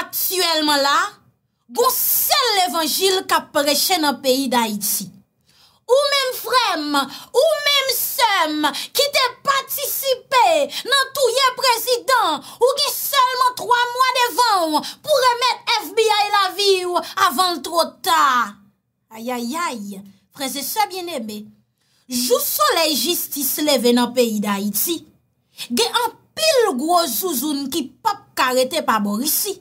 Aktuelman la, goun sel evanjir ka preche nan peyi da iti. Ou mem frem, ou mem sem ki te patisipe nan touye prezident ou ki selman 3 mwa devan pou remet FBI la viw avan l tro ta. Ayayay, preze se bien ebe. Jou solei jistis leve nan peyi da iti. Ge an pil gwo zouzoun ki pop karete pa borisi.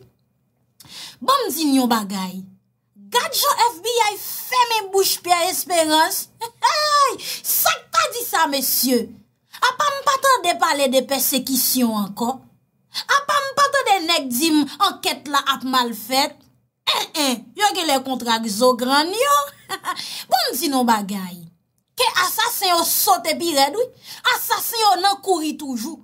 Bon m di nou bagay, gadjou FBI fèmè bouj pè espérans, he he, sakta di sa mèsyè, apam pato de pale de persekisyon anko, apam pato de nek di m anket la ap mal fèt, he eh, he, yonke le kontra gizou gran yon, bon m di nou bagay, ke asasen yon sote pi redou, asasen yon nan kouri toujou,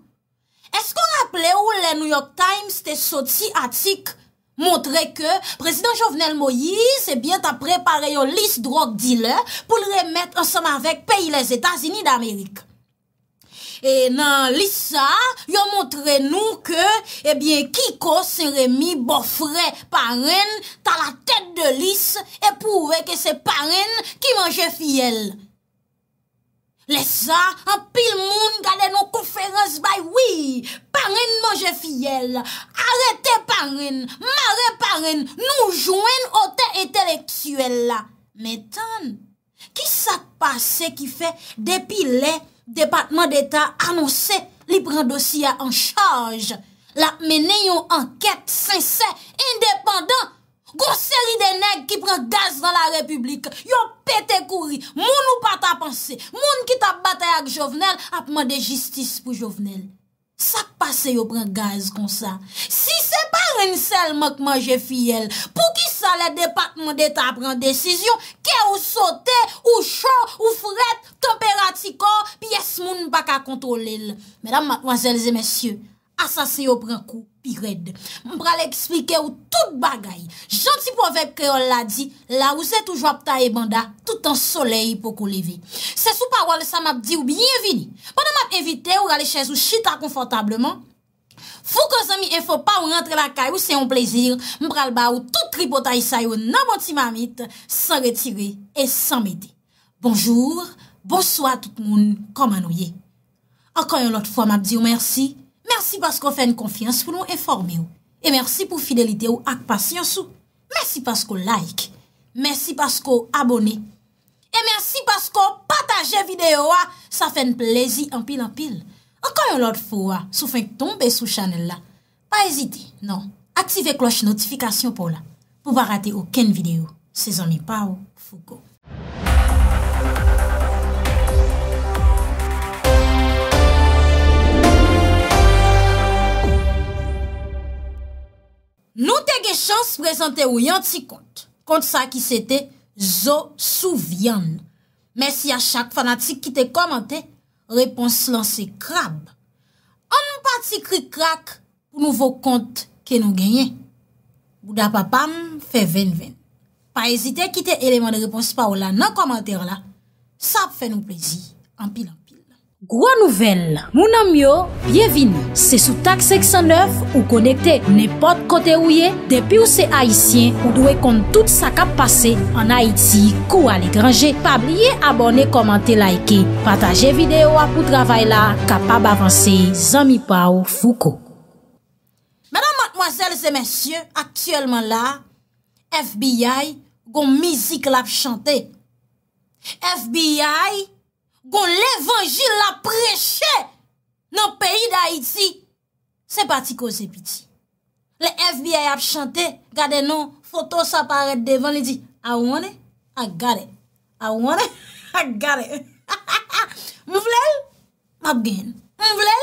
eskou n'aple ou le New York Times te soti atik? Montre ke, prezident Jovenel Moïse, ebyen eh ta prepare yo lis drok dile pou l remet ansem avek peyi les Etats-Unis d'Amerik. E nan lisa, yo montre nou ke, ebyen eh Kiko seremi bofre paren ta la tet de lis e pouve ke se paren ki manje fiel. Lesa, an pil moun gade nou konferans bay, wii, parin manje fiyel, arete parin, mare parin, nou jwen ote enteleksuel la. Metan, ki sa pase ki fe depi le Departement d'Etat anonse li prendosye an charge? La menen yon anket sensè, independant, Gon seri de neg ki pren gaz dan la republik. Yo pete kouri. Moun ou pa ta panse. Moun ki ta batay ak jovenel apman de jistis pou jovenel. Sak pase yo pren gaz kon sa. Si se pa rensel mank manje fiyel. Pou ki sa le departement de ta pren desisyon. Ke ou sote, ou cho, ou furet, temperatiko. Pi es moun baka kontrole l. Menam, matwazelze, mesye, asase yo pren kou. Mpral eksplike ou tout bagay Janti pou avek kreol la di La ou zet ou jwap ta e banda Tout an soley pou koulevi Se sou parwal sa map di ou bienvini Pwede map evite ou gale chèz ou chita konfortableman Fou ko zami e fò pa ou rentre la kay ou se yon plezir Mpral ba ou tout tripotay sa yo nan bonti mamit San retire et san mède Bonjour, bonsoi tout moun koma nou ye Ankon yon lot fwa map di ou mersi Mersi pasko fèn konfians pou nou enforme ou. E mersi pou fidelite ou ak pasyon sou. Mersi pasko like. Mersi pasko abone. E mersi pasko pataje videyo ou a. Sa fèn plezi anpil anpil. Ankon yon lot fou ou a. Sou fèn tombe sou chanel la. Pa ezite, non. Aktive kloche notifikasyon pou la. Pou va rate ou ken videyo. Se zan mi pa ou, fou go. Nou te ge chans prezante ou yon ti kont. Kont sa ki se te zo souvyan. Mersi a chak fanatik ki te komante, repons lan se krab. An nou pati kri krak pou nouvo kont ke nou genye. Gouda papam fe ven ven. Pa ezite kite eleman de repons pa ou la nan komante an la. Sa fe nou plezi. An pilan. Gwa nouvel, mounan myo, byevini, se sou tak 609 ou konekte nepot kote ouye depi ou se Haitien ou dwe kont tout sa kap pase an Haiti kou al e grange pa blye abone, komante, laike pataje videyo apou travay la kapab avanse zami pa ou fuko Madame, mademoiselles et messieurs aktuelman la FBI goun mizi klap chante FBI FBI Gon l'evangil la preche nan peyi da iti. Se pati koze piti. Le FBI ap chante, gade nan, foto sa paret devan, li di, I want non, it, I got it. I want ah, it, ah, ah, I got it. Mwen vle, mwen gwen. Mwen vle,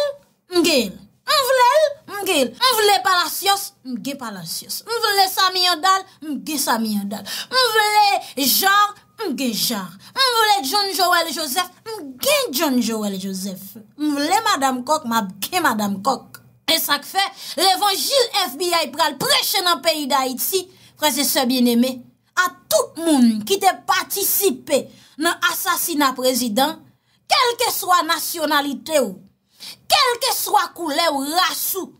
mwen gwen. Mwen vle, mwen gwen. Mwen vle palasyos, mwen gwen palasyos. Mwen vle sami yon dal, mwen gwen sami yon dal. Mwen vle, jor, Mwen geja, mwen vle John Joel Joseph, mwen gen John Joel Joseph. Mwen vle Madame Koch, mwen gen Madame Koch. E sak fe, levon jil FBI pral preche nan peyi da iti, prese se bieneme, a tout moun ki te patisipe nan asasina prezident, kelke swa nasyonalite ou, kelke swa koule ou rasou.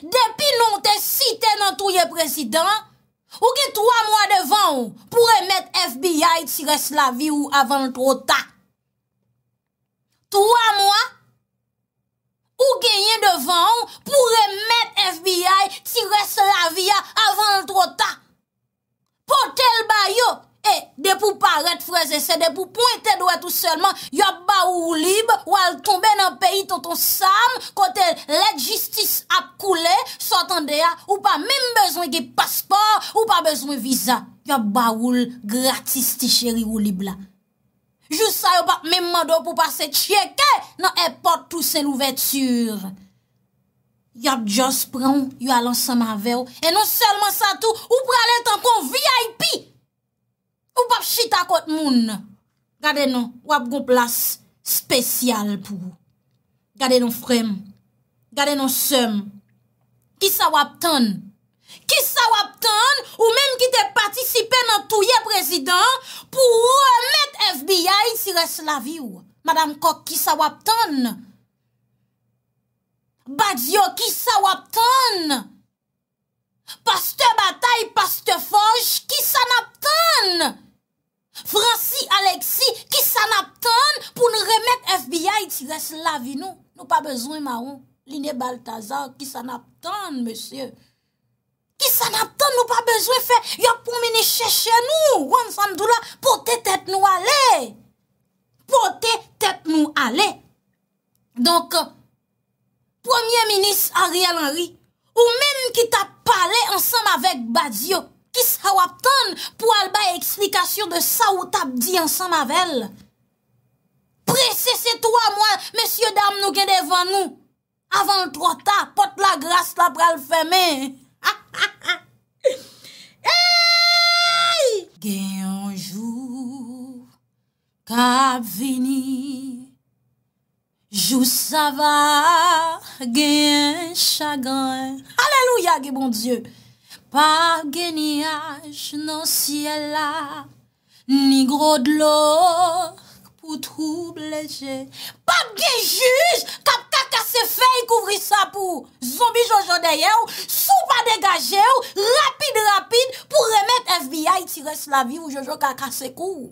Depi nou te site nan touye prezident, Ou gen 3 mwa devan pou remet FBI ti res la vi ou avan l'tro ta. 3 mwa ou genye devan pou remet FBI ti res la vi avan l'tro ta. Po tel bayo. E, de pou paret freze se, de pou pointe dwe tout selman, yo ba ou libe, ou al tombe nan peyi ton ton sam, kote lejistis ap koule, sotan de ya, ou pa mim bezwen ki paspor, ou pa bezwen viza. Yo ba ou gratis ti cheri ou libe la. Jou sa yo pa mim mando pou pa se tcheke, nan epote tout sel ou vetur. Yo jous pran, yo alansan ma vew, e nou selman sa tou, ou pran lè tankon VIP! wap chita kot moun. Gade nou, wap goun plas spesyal pou. Gade nou frem. Gade nou sem. Ki sa wap ton? Ki sa wap ton? Ou men ki te patisipe nan touye prezident pou ou emet FBI si res la vi ou. Madame Kok, ki sa wap ton? Badyo, ki sa wap ton? Paste batay, paste foj, ki sa wap ton? Fransi, Aleksi, ki san aptan pou nou remet FBI ti res lavi nou? Nou pa bezwen, Maroum, Linné Baltazar, ki san aptan, mesye? Ki san aptan, nou pa bezwen, fè, yon pou meni chè chè nou, wansan dou la, potè tèp nou ale? Potè tèp nou ale? Donk, Premier Ministre Ariel Henry, ou meni ki ta pale ansanm avèk Badiou, Kis ha wap ton pou al bay ekslikasyon de sa wot ap di ansan mavel. Presese to a mwen, mesye dam nou ken devan nou. Avan trota, pot la gras la pral femen. Ha ha ha! Eyyy! Gen anjou, ka ap veni, Jous sa va gen chagan. Aleluya ki bon Diyo! Pa geni aj nan siel la, ni grod lor pou troubleje. Pa geni juz, kap kakase fey kouvri sa pou zombie jojo deye ou, sou pa degaje ou, rapide rapide pou remet FBI ti res la vi ou jojo kakase kou.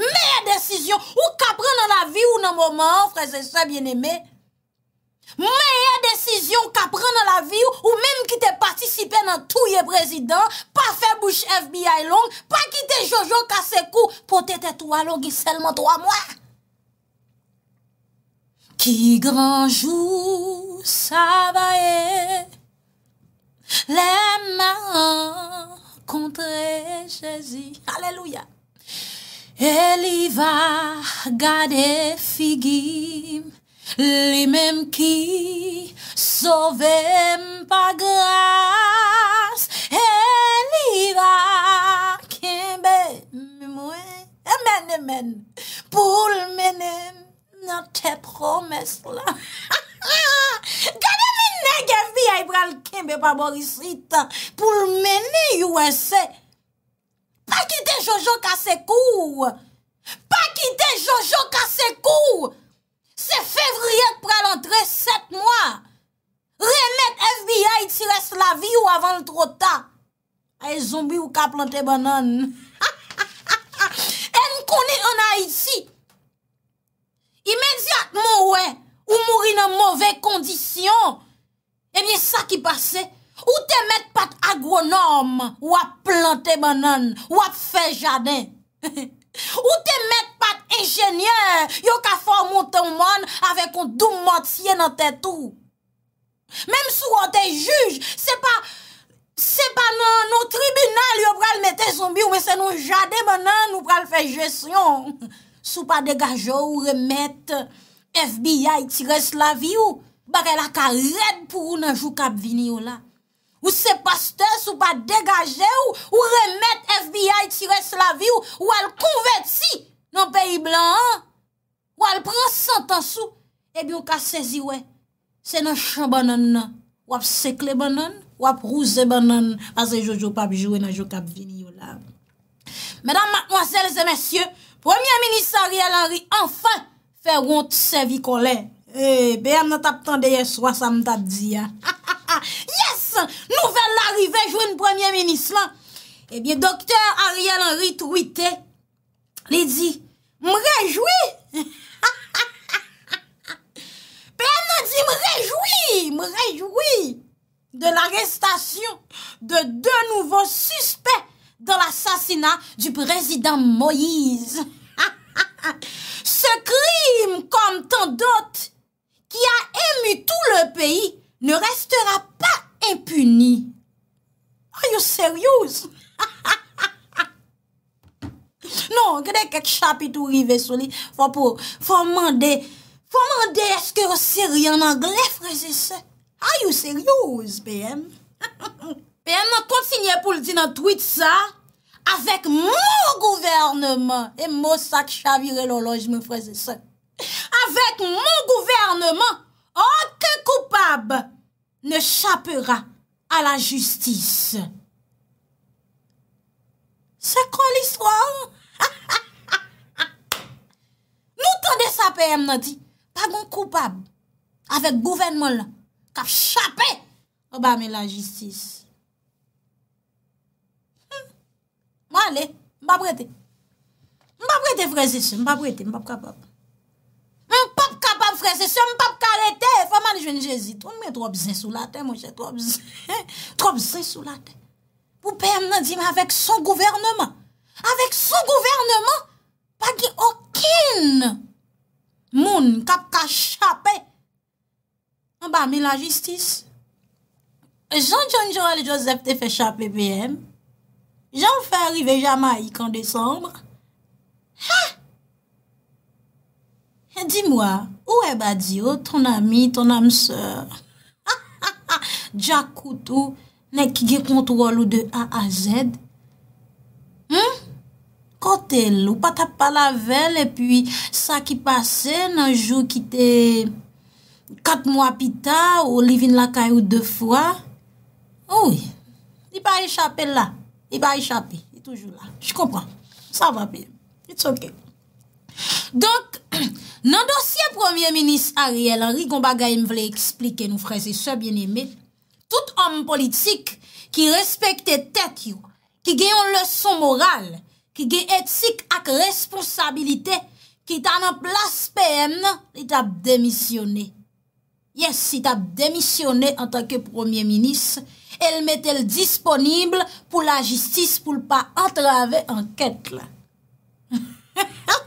Meye desisyon ou kap pren nan la vi ou nan mouman, freze se bieneme, Meye desisyon ka pren nan la vi ou mèm ki te patisipe nan tou ye prezident, pa fe bouche FBI long, pa ki te jojo kasekou, potete to a longi selman to a mwè. Ki granjou sa baye, le man kontre jesi. Aleluya. Eliva gade figime, Li menm ki sovem pa gras, e li va kembe mwen, men, men, men, pou l menem nan te promes la. Gade men nege vi a i pral kembe pa borisita, pou l menem yowen se, pa ki de jojo kase kou, pa ki de jojo kase kou, Se fevriyat pral antre 7 mwa, remet FBI ti res la vi ou avan l tro ta. Ay zombi ou ka plante banan. En koni an a iti, imediat mouen ou mouri nan mouve kondisyon, ebyen eh sa ki pase, ou te met pat agronom ou a plante banan, ou a fe jaden. Ou te met pat enjenye, yo ka form moun tan moun avè kon dou mòt siye nan te tou. Mèm sou an te juj, se pa, se pa nou tribunal yo pral mette zonbi ou mè se nou jade mè nan nou pral fè jesyon. Sou pa degaje ou remet FBI, tirè slavi ou, bakè la ka red pou ou nan jou kab vini ou la. Ou se pas te, sou pa degaje ou, ou remet FBI. Ou al konvet si nan peyi blan an Ou al pran santan sou Ebyon ka sezi we Se nan chan banan nan Wap sekle banan Wap rouze banan Aze jojo pap jowe nan jo kap vini yo la Medan matmoazelze mensyo Premier Ministre Ariel Henry Anfan fe wont sevi kolè Ebe eh, am natap tandeye swa sa mtap di ya Yes! Nouvel Larry ve jowe n'Premier Ministre lan Eh bien, docteur Ariel Henry dit, me réjouis. mrejoui! dit, « Me réjouis Me réjouis de l'arrestation de deux nouveaux suspects dans l'assassinat du président Moïse. Ce crime, comme tant d'autres, qui a ému tout le pays, ne restera pas impuni. Are you serious? Ha ha ha ha! Non, genè kèk chapitou rive sou li, fwa pou, fwa mande, fwa mande, eske yo seri en angle, freze se. Ay ou seriyouz, BM? Ha ha ha ha! BM, an kontinye pou l'di nan tweet sa, avèk moun gouvernement, e mou sak chavire loloj, me freze se, avèk moun gouvernement, anke koupab, nè chapera, a la justise. Se kon l'histoire ou? Ha ha ha ha! Nou tonde sapèm nati, pa goun koupab, avek gouvenmol la, kap chapè, ou ba men la jistis. Mwen le, mba brete. Mba brete freze se, mba brete, mba kapap. Mwen pap kapap freze se, mba pap karete, fwa man li jwen jesit. Ou mwen trop zin sou la ten, mwen se trop zin. Trop zin sou la ten. Ou pèm nan di mè avèk son gouvernèman. Avèk son gouvernèman. Pa ki okin. Moun kap ka chapè. An ba mi la jistis. Jan Jan Jan el Josep te fè chapè pèm. Jan fè arrive jama yik an desombre. Ha! Di mwa. Ou e ba di yo ton ami, ton amsèr. Ha! Ha! Ha! Dja koutou. Nè ki ge kontrol ou de A a Z. Hmm? Kote lou, patap pa la vel, epi sa ki pase, nanjou kite kat mwa pita, ou li vin la kay ou defwa. Ou, i ba e chapel la. I ba e chapel. Je kompran. Sa va bi. It's ok. Donk, nan dosye premier minis Ariel, enri kon bagay m vle eksplike nou frez, se bien eme, Tout om politik ki respekte tet yo, ki gen yon leson moral, ki gen etik ak responsabilite, ki tan an plas PN, it ap demisyone. Yes, it ap demisyone an tanke premier minis, el met el disponible pou la jistis pou l pa entrave en ket la.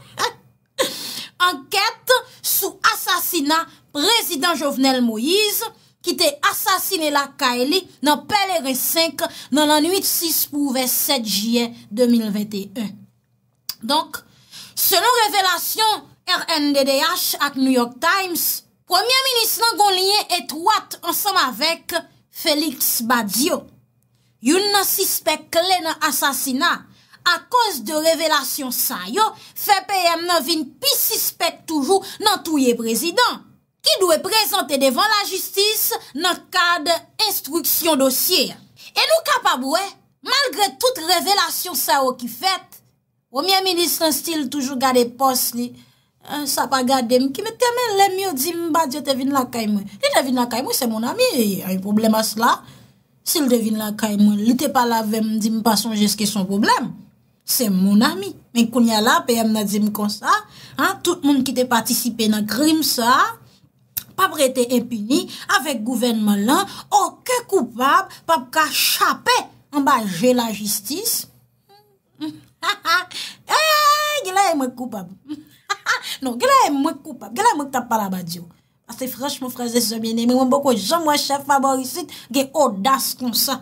En ket sou asasina prezident Jovenel Moïse, ki te asasine la Kaeli nan pel R5 nan an 8-6 pouve 7 jye 2021. Donk, selon revelasyon RNDDH ak New York Times, Premier Ministre nan Gonlien et Watt ansam avek Felix Badiou. Youn nan sispe kle nan asasina. A koz de revelasyon sa yo, FPM nan vin pi sispe toujou nan touye prezident. ki dwe prezante devan la justis nan kade instruksyon dosye. E nou kapabwe, malgre tout revelasyon sa ou ki fet, oumye ministran stil toujou gade pos li, eh, sa pa gade dem ki me temen lem yo di mba diyo devine la kaymwe. Li devine la kaymwe, se mon ami, e ay poublem as la. Se li devine la kaymwe, li te palave mdi mpa sonjeske son poublem. Se mon ami, men kounye la pe mna di mkon sa, tout moun ki te patisipe nan krim sa a, pap rete impini, avek gouvenman lan, okè koupab, pap ka chapè, anba jè la jistis. Ha eh, ha, e, gè la e mwen koupab. Ha ha, non, gè la e mwen koupab, gè la mwen tapalab adyo. Asè frèch mwen fraze se mjenè, mwen boko jè mwen chèf favorisit, gè odas kon sa.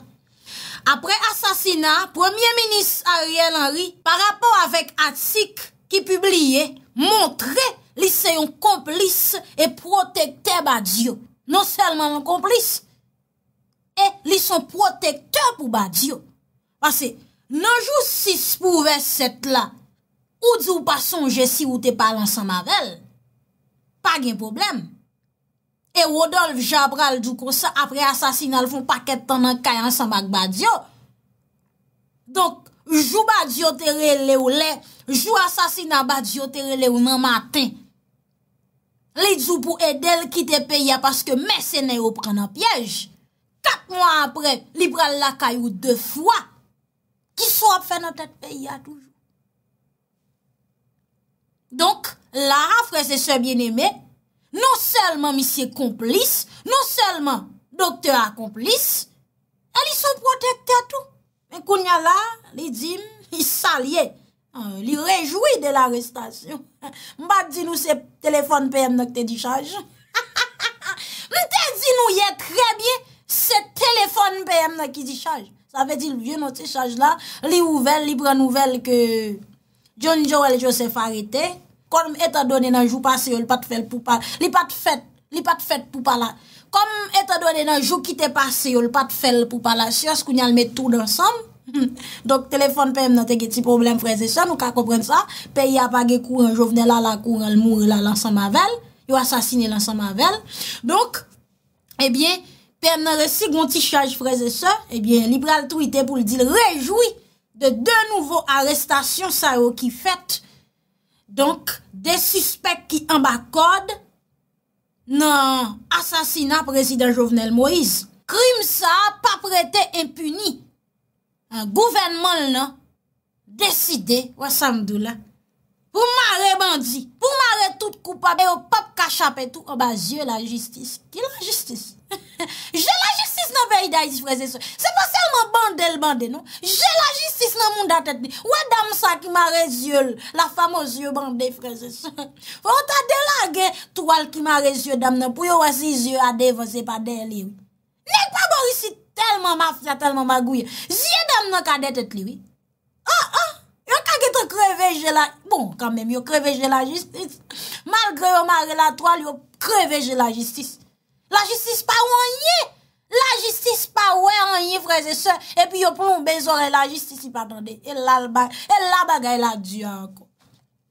Apre asasina, premier minis Ariel Henry, par rapport avek atik, ki publie, montre, Li se yon komplis e protekte badyo. Non selman yon komplis. E li son protekte pou badyo. Pase, nan jou si se pouve set la, ou di ou pa son jesi ou te pale ansan mavel, pa gen problem. E Rodolphe Jabral dou konsa apre asasina, lifon paket tan nan kay ansan bak badyo. Donk, jou badyo te rele ou le, jou asasina badyo te rele ou nan matin, Li djou pou edel ki te peya paske mèsenè ou pran an pièj. Kap mwa apre, li pral lakay ou dè fwa. Ki sou ap fè nan tèt peya toujou. Donk, la, frè se sè bien emè, non sèlman misye komplis, non sèlman doktè akomplis, el y son protèkte atou. Men kounya la, li djim, li salye. Euh, li rejoui de la restasyon. Mbap di nou se telefone PM nan ki di chaj. Mbap di nou ye tre bie se telefone PM nan ki di chaj. Sa ve di lye nou se chaj la. Li ouvel, li bran ouvel ke John Joel Joseph a rete. Kom e ta donen nan jou pase yo l pat fèl pou pala. Li pat fèt, li pat fèt pou pala. Kom e ta donen nan jou kite pase yo l pat fèl pou pala. Siyas kou nyal met tout dansanm. Hmm. Donk telefon pe m nan teke ti problem freze se Nou ka kompren sa Pe y apage kou an jovenel la la kou an mou la lansan mavel Yo asasine lansan mavel Donk Ebyen eh Pe m nan resi gonti chaj freze se Ebyen eh liberal tout ite pou l'dil rejoui De de nouvo arestasyon sa yo ki fet Donk De suspek ki ambakode Nan Asasina prezident jovenel Moise Krim sa pa prete impuni Gouvenmol nan, Deside, Ou samdou la, Pou mare bandi, Pou mare tout koupa, Be ou pop kachap etou, Ou ba zye la justis. Ki la justis? Je la justis nan vey da yi frese sou. Se foselman bandel bandel nan, Je la justis nan moun datet ni. Ou e dam sa ki mare zye l, La famos yu bandel frese sou. Ou ta de la gen, Tou al ki mare zye dam nan, Pou yo wazi zye ade vose pa de li ou. Ne kwa borisite, Elman ma fya, elman ma gouye. Ziye dam nan kade te tliwi? An, an, yon kage te kreveje la... Bon, kamem, yon kreveje la jistis. Malgre yon ma relatoal, yon kreveje la jistis. La jistis pa wanyi! La jistis pa wanyi, freze se. Epi yon pou mbezore la jistis, yon patande. El alba, el alba gaye la diyan, ko.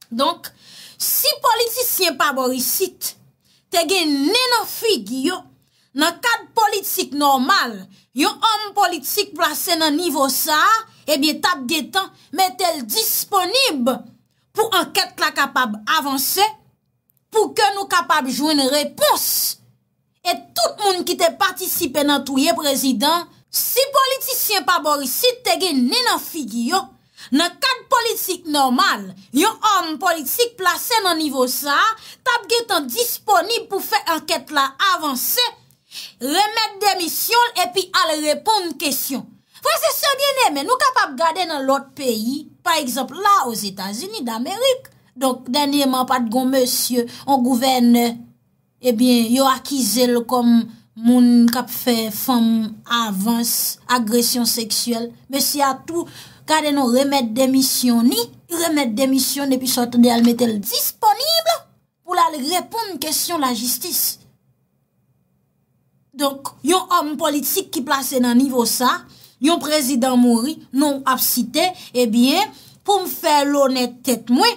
Donk, si politis yon pa borisit, te gen nenon figi yon, nan kad politik normal, yon om politik plase nan nivou sa, ebyen tab getan, met el disponib pou anket la kapab avanse, pou ke nou kapab jouen repons. Et tout moun ki te patisipe nan touye prezident, si politisyen pa borisi te gen nenan figyo, nan kad politik normal, yon om politik plase nan nivou sa, tab getan disponib pou fe anket la avanse, remet demisyon, epi al repon mwen kesyon. Fwa se sobyen eme, nou kapap gade nan lot peyi, pa ekzop la os Etasini d'Amerik, donk denye man pat goun monsye, an gouvene, ebyen eh yo akize l kom moun kap fe fom avans, agresyon seksuel, mwen se atou gade nou remet demisyon ni, remet demisyon epi sotan de al metel disponible, pou la l repon mwen kesyon la jistis. Donk, yon om politik ki plase nan nivou sa, yon prezident mouri, nou ap site, ebyen, eh pou m fè l'onet tèt mwen,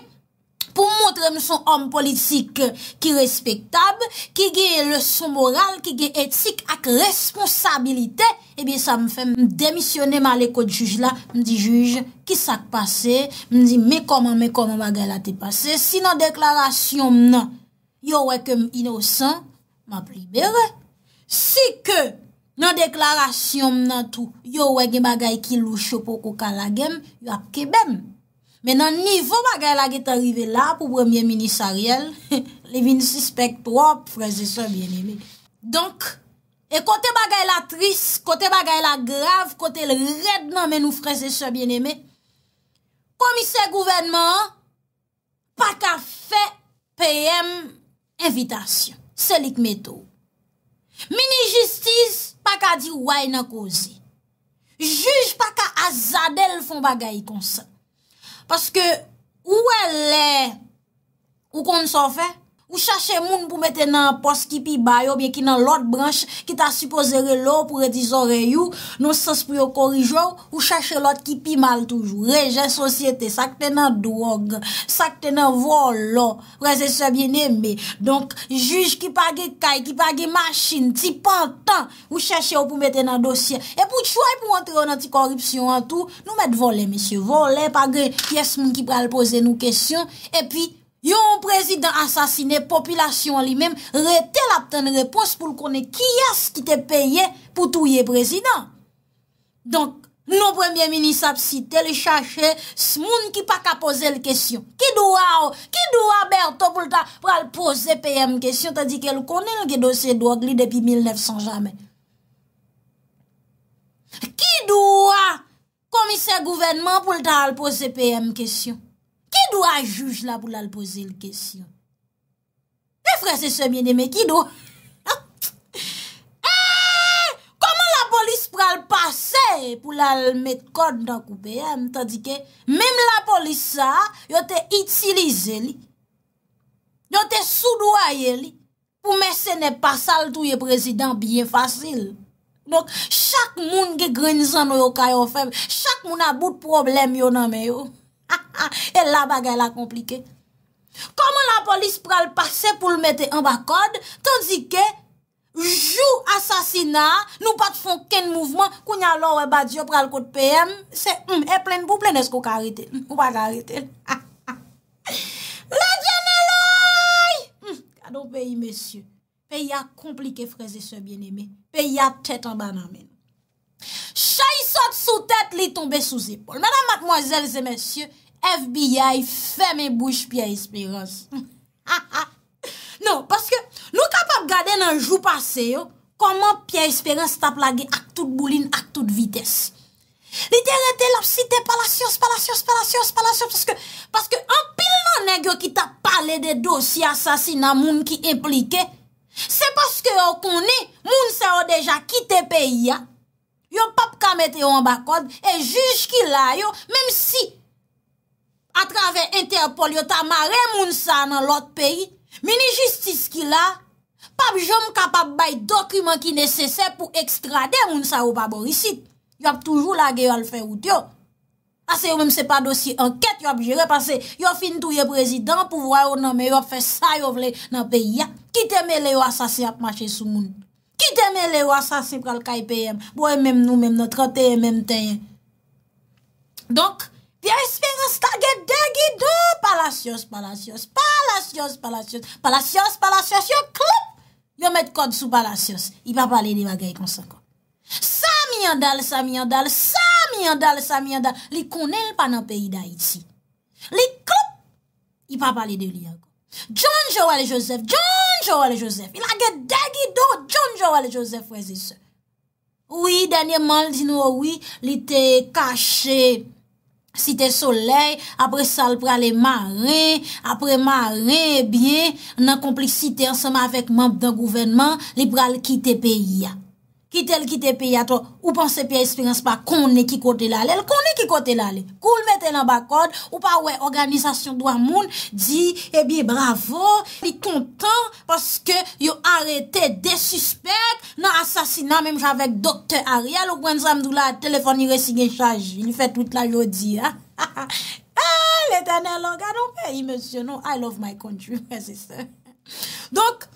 pou m montre m son om politik ki respektab, ki ge le son moral, ki ge etik ak responsabilite, ebyen eh sa m fè m demisyonè ma le kote juj la, m di juj, ki sak pase, m di mekoman, mekoman, ma gè la te pase, si nan deklarasyon m nan, yo wè kem inosan, m ap libere, Si ke nan deklarasyon nan tou yo wege bagay ki lou chopo ko kalagem, yo apke bem. Men nan nivou bagay la gete arrive la pou premier minisariel, levin si spekp wap freze se bieneme. Donk, e kote bagay la tris, kote bagay la grav, kote le red nan menou freze se bieneme, komise gouvenman, pa ka fe peyem evitasyon. Se lik metou. Mini justice pa ka di woy na kouzi. Juj pa ka azadel fon bagay kon sa. Paske woy e le ou kon sa fè. Ou chache moun pou mette nan pos ki pi bayo, bie ki nan lot branche ki ta suppose relo pou reti zoreyo, non sens pou yo korijor, ou chache lot ki pi mal toujou. Reje, sosyete, sakte nan drog, sakte nan volo, prese sebyen eme. Donk, juj ki page kay, ki page maschine, ti pantan, ou chache yo pou mette nan dosye. E pou choy e pou antre yo nan ti koripsyon an tou, nou mette vole, mesye, vole, pa ge piyes moun ki pral pose nou kesyon, e pi... Yon prezident asasine, populasyon li men, rete la ten repons pou l konen ki yas ki te peye pou touye prezident. Donk, nou premye minisap si tel chache smoun ki pa ka pose l kesyon. Ki doua, ki doua Berto pou l ta pral pose P.M. kesyon ta di ke l konen l ge dosye doak li depi 1900 jamen. Ki doua komiser gouvenman pou l ta al pose P.M. kesyon. Ki do a juj la pou la l'poze l'kesyon? E fre se se mene me, ki do? Ah! Eh! Koman la polis pral pase pou la l'met kod nan koube? Eh? Tandike, mèm la polis sa, yo te itilize li. Yo te soudou a ye li. Pou mè se ne pasal tou ye prezident biye fasil. Donk, chak moun ge grenzan yo kayo fem. Chak moun a bout problem yo nan mè yo. Ha ha ha, e la bagay la komplike. Koman la polis pral pase pou l mette an bakod, tanzike, jou asasina, nou pat fon ken mouvman, kounyan lor wè badyo pral kote pèm, se, m, e plen bou, plen esko karite. M, wakarite. Ha ha ha. Le djeneloy! M, kadon peyi, mesye. Peyi a komplike freze se bien eme. Peyi a tèt an banan men. Chay sot sou tèt li tombe sou zepol. Mada makmoazelze, mesye, FBI fè mè bouche Pierre Espérance. Ha ha! Non, paske, nou kapap gade nan jou pase yo, koman Pierre Espérance tap lage ak tout boulin, ak tout vites. Li tère tè lap si tè palasyos, palasyos, palasyos, palasyos, paske, paske, an pil nan negyo ki tap pale de dosi asasina moun ki implike, se paske yo konè, moun se yo deja kite pe ya, yo pap kamete yo an bakod, e juj ki la yo, mèm si... a travè interpol yo ta mare moun sa nan lot peyi, mini jistis ki la, pap jom kapap bay dokumen ki nesesè pou ekstrade moun sa ou pa borisit. Yo ap toujou la geyo al fè wout yo. Ase yo mèm se pa dosi anket, yo ap jere pase, yo fin touye prezident pou vwa yo nan, me yo ap fè sa yo vle nan peyi ya. Ki teme le yo asasi ap mache sou moun. Ki teme le yo asasi pral kaipèyèm, boye mèm nou mèm nan troteyèm mèm tenyèm. Donk, Pye espirans ta ge degido palasyos, palasyos, palasyos, palasyos, palasyos, palasyos, yo klop, yo met kod sou palasyos, i pa pale di waga e konsankon. Samyandal, samyandal, samyandal, samyandal, li kounel panan peyi da iti. Li klop, i pa pale di li yon. John Joel Joseph, John Joel Joseph, ila ge degido John Joel Joseph wè se se. Ou yi denye man di nou ou yi, li te kache. Si te soley, apre sa l prale ma re, apre ma re e bie, nan komplik si te ansama avek mamp dan gouvenman, li prale kite pe yia. ki tel ki te pe ya to, ou pan se pe espirans pa, kon ne ki kote la le, kon ne ki kote la le, koul mette la bakot, ou pa we, organizasyon do a moun, di, ebi eh bravo, bi kontan, paske yo arete desuspek, nan asasina, mem javek dokte a ria, lo kwen zam dou la, telefon ni resi gen chaji, ni fe tout la yo di, ha, ha, ha, ha, le tene lor, gado pe, imesyonon, I love my country, mwen se se, donk,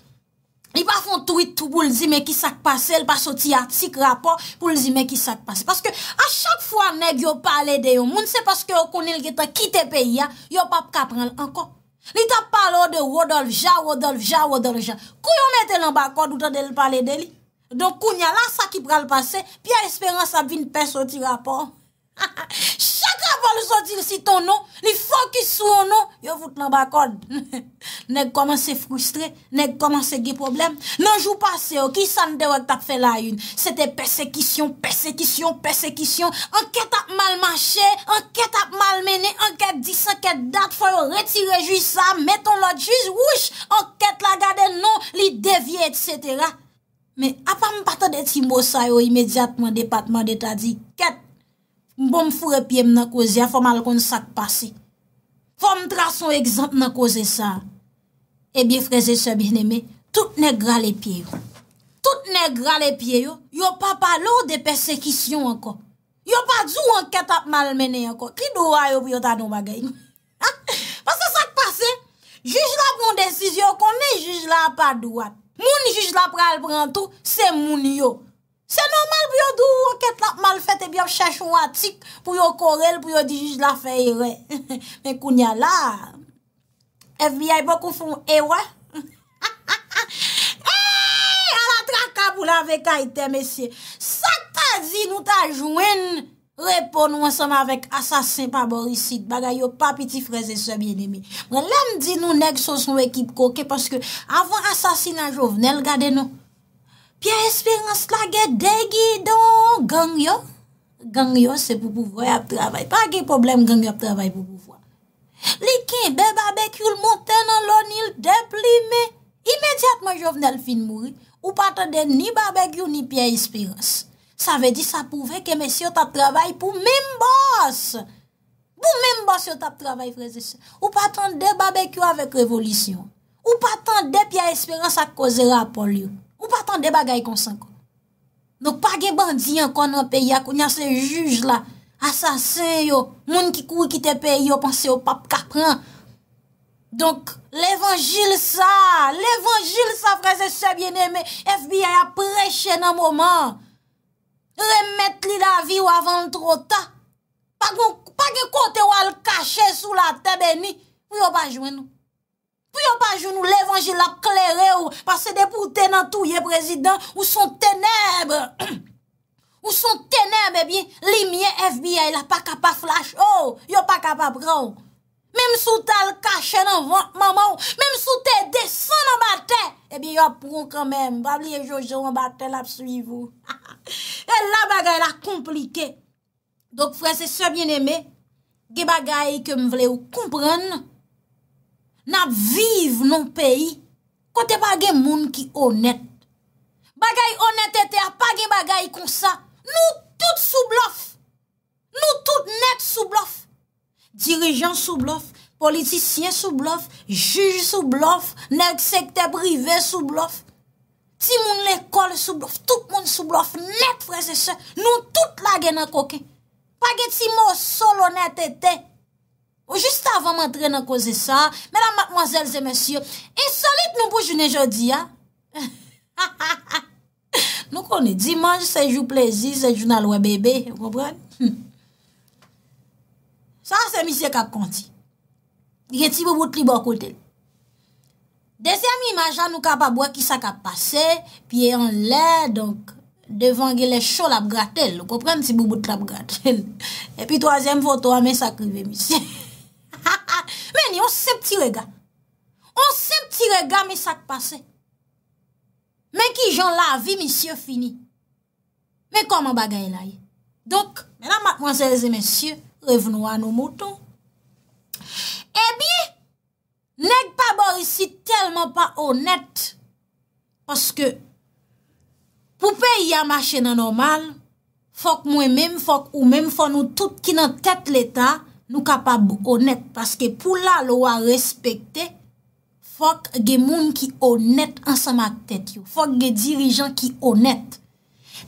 Li pa fon tweet pou li zi me ki sak pase, li pa soti atik rapor pou li zi me ki sak pase. Paske a chak fwa neg yo pale de yo moun, se paske yo konil ki ta kite pe ya, yo pa prapran anko. Li ta palo de wadolja, wadolja, wadolja. Kou yo mette lan bako doutan de li pale de li? Donkoun ya la sa ki pral pase, pi a esperan sa bin pe soti rapor. Chakra pa louson dire si ton nou, oh, li fokis sou ou nou, yo vout nan bakod. Nèk komanse frustre, nèk komanse ge problem, nanjou pase yo, ki san de wak tap fe la yun. Se te persekisyon, persekisyon, persekisyon, anket ap mal manche, anket ap mal mene, anket disan, anket dat, fwa yo retire ju sa, meton lot ju wush, anket la gade nou, li devye, etc. Me apan m pata de ti mbosa yo, imediat mwen departman de ta di ket. Mbom fure piem nan kouze a, fòm al kon sak pase. Fòm trason egzant nan kouze sa. Ebiye freze se bine me, tout ne gra le pie yo. Tout ne gra le pie yo, yo pa palo de persekisyon anko. Yo pa djou anket ap malmene anko. Ki do a yo pi yo ta don bagay? Pasan sak pase, juj la pon desisyon kon ne juj la pa doat. Moun juj la pral prantou, se moun yo. Se nomal pou yo dou anket la mal fete bi yo chèchou an tik pou yo korel pou yo di jiz la fèy re. Men kounya la, FBI bakou foun e wè. Eee, ala trakab ou la vek a itè mesye. Sa ta di nou ta jwen, repon nou ansem avèk asasin pa borisit bagay yo papiti freze se biene mi. Mwen lem di nou neg sou sou ekip koke paske avon asasin anjou vnen l gade nou. Pya espirans la ge degi don gangyo. Gangyo se pou pouvoy ap travay. Pa ge problem gangyo ap travay pou pouvoy. Li ken bebebe kyou l monten an lon il dep li me. Imediatman jovnel fin mouri. Ou patan de ni bebebe kyou ni pya espirans. Sa ve di sa pouve ke mes yot ap travay pou membos. Bou membos yot ap travay freze se. Ou patan de bebebe kyou avèk revolisyon. Ou patan de pya espirans ak koze rapol yon. Ou partan debaga yi konsen kon? Donk pa ge bandi an kon an peyi akoun yase juj la, asase yo, moun ki kou ki te peyi yo, panse yo pap kapran. Donk, l'evangil sa, l'evangil sa, freze sebyen eme, FBI a preche nan mouman. Remet li la vi wavant rota. Pa ge kote wal kache sou la tebe ni, pou yo pa jwen nou. pou yo pa jounou l'evangil ap klere ou, pa se depoute nan touye prezident, ou son tenebre, ou son tenebre, e eh bin, li miye FBI la pa kapa flash ou, oh, yo pa kapa pran, mem sou tal kache nan vant mamou, mem sou te dese nan bate, e eh bin yo pran kanmen, bab liye jojou nan bate la psuivou, e la bagay la komplike, dok fwese se bien eme, ge bagay ke m vle ou kompran, Nap viv nou peyi, kote bagay moun ki onet. Bagay onet ete ap, bagay bagay konsa, nou tout sou blof. Nou tout net sou blof. Dirijan sou blof, politisyen sou blof, juj sou blof, nèk sekte prive sou blof. Ti moun l'ekol sou blof, tout moun sou blof, net freze se, nou tout lage nan koke. Pagay ti mou sol onet ete. Ou juste avan m'entren an koze sa, mèdam matmwazèl zè mèsyon, insolite nou boujounen jodi, ha? Nou konè dimanj, sejou plezi, sejou nan lwen bebe, ou kopren? Sa, se misye kap konti. Yè ti boubout li bo akoutel. Dezyem imajan nou kap abwa ki sa kap pase, pi yè yon lè, devan gè lè chou la bgratel, ou kopren ti boubout la bgratel. E pi toazèm foto amè sakri ve misye. Ha ha, meni, on se pti rega. On se pti rega me sak pase. Men ki jan la vi, misye, fini. Men koman bagay la ye. Dok, menan, madman, zelze, mensye, revenou anou moutou. Ebi, eh nek pa borisi telman pa onet. Poske, pou pe yamanche nan normal, fok mwen men, fok ou men, fok nou tout ki nan tet l'Etat, Nou kapab ou honet. Paske pou la lwa respekte, fok gen moun ki honet ansama ktet yo. Fok gen dirijan ki honet.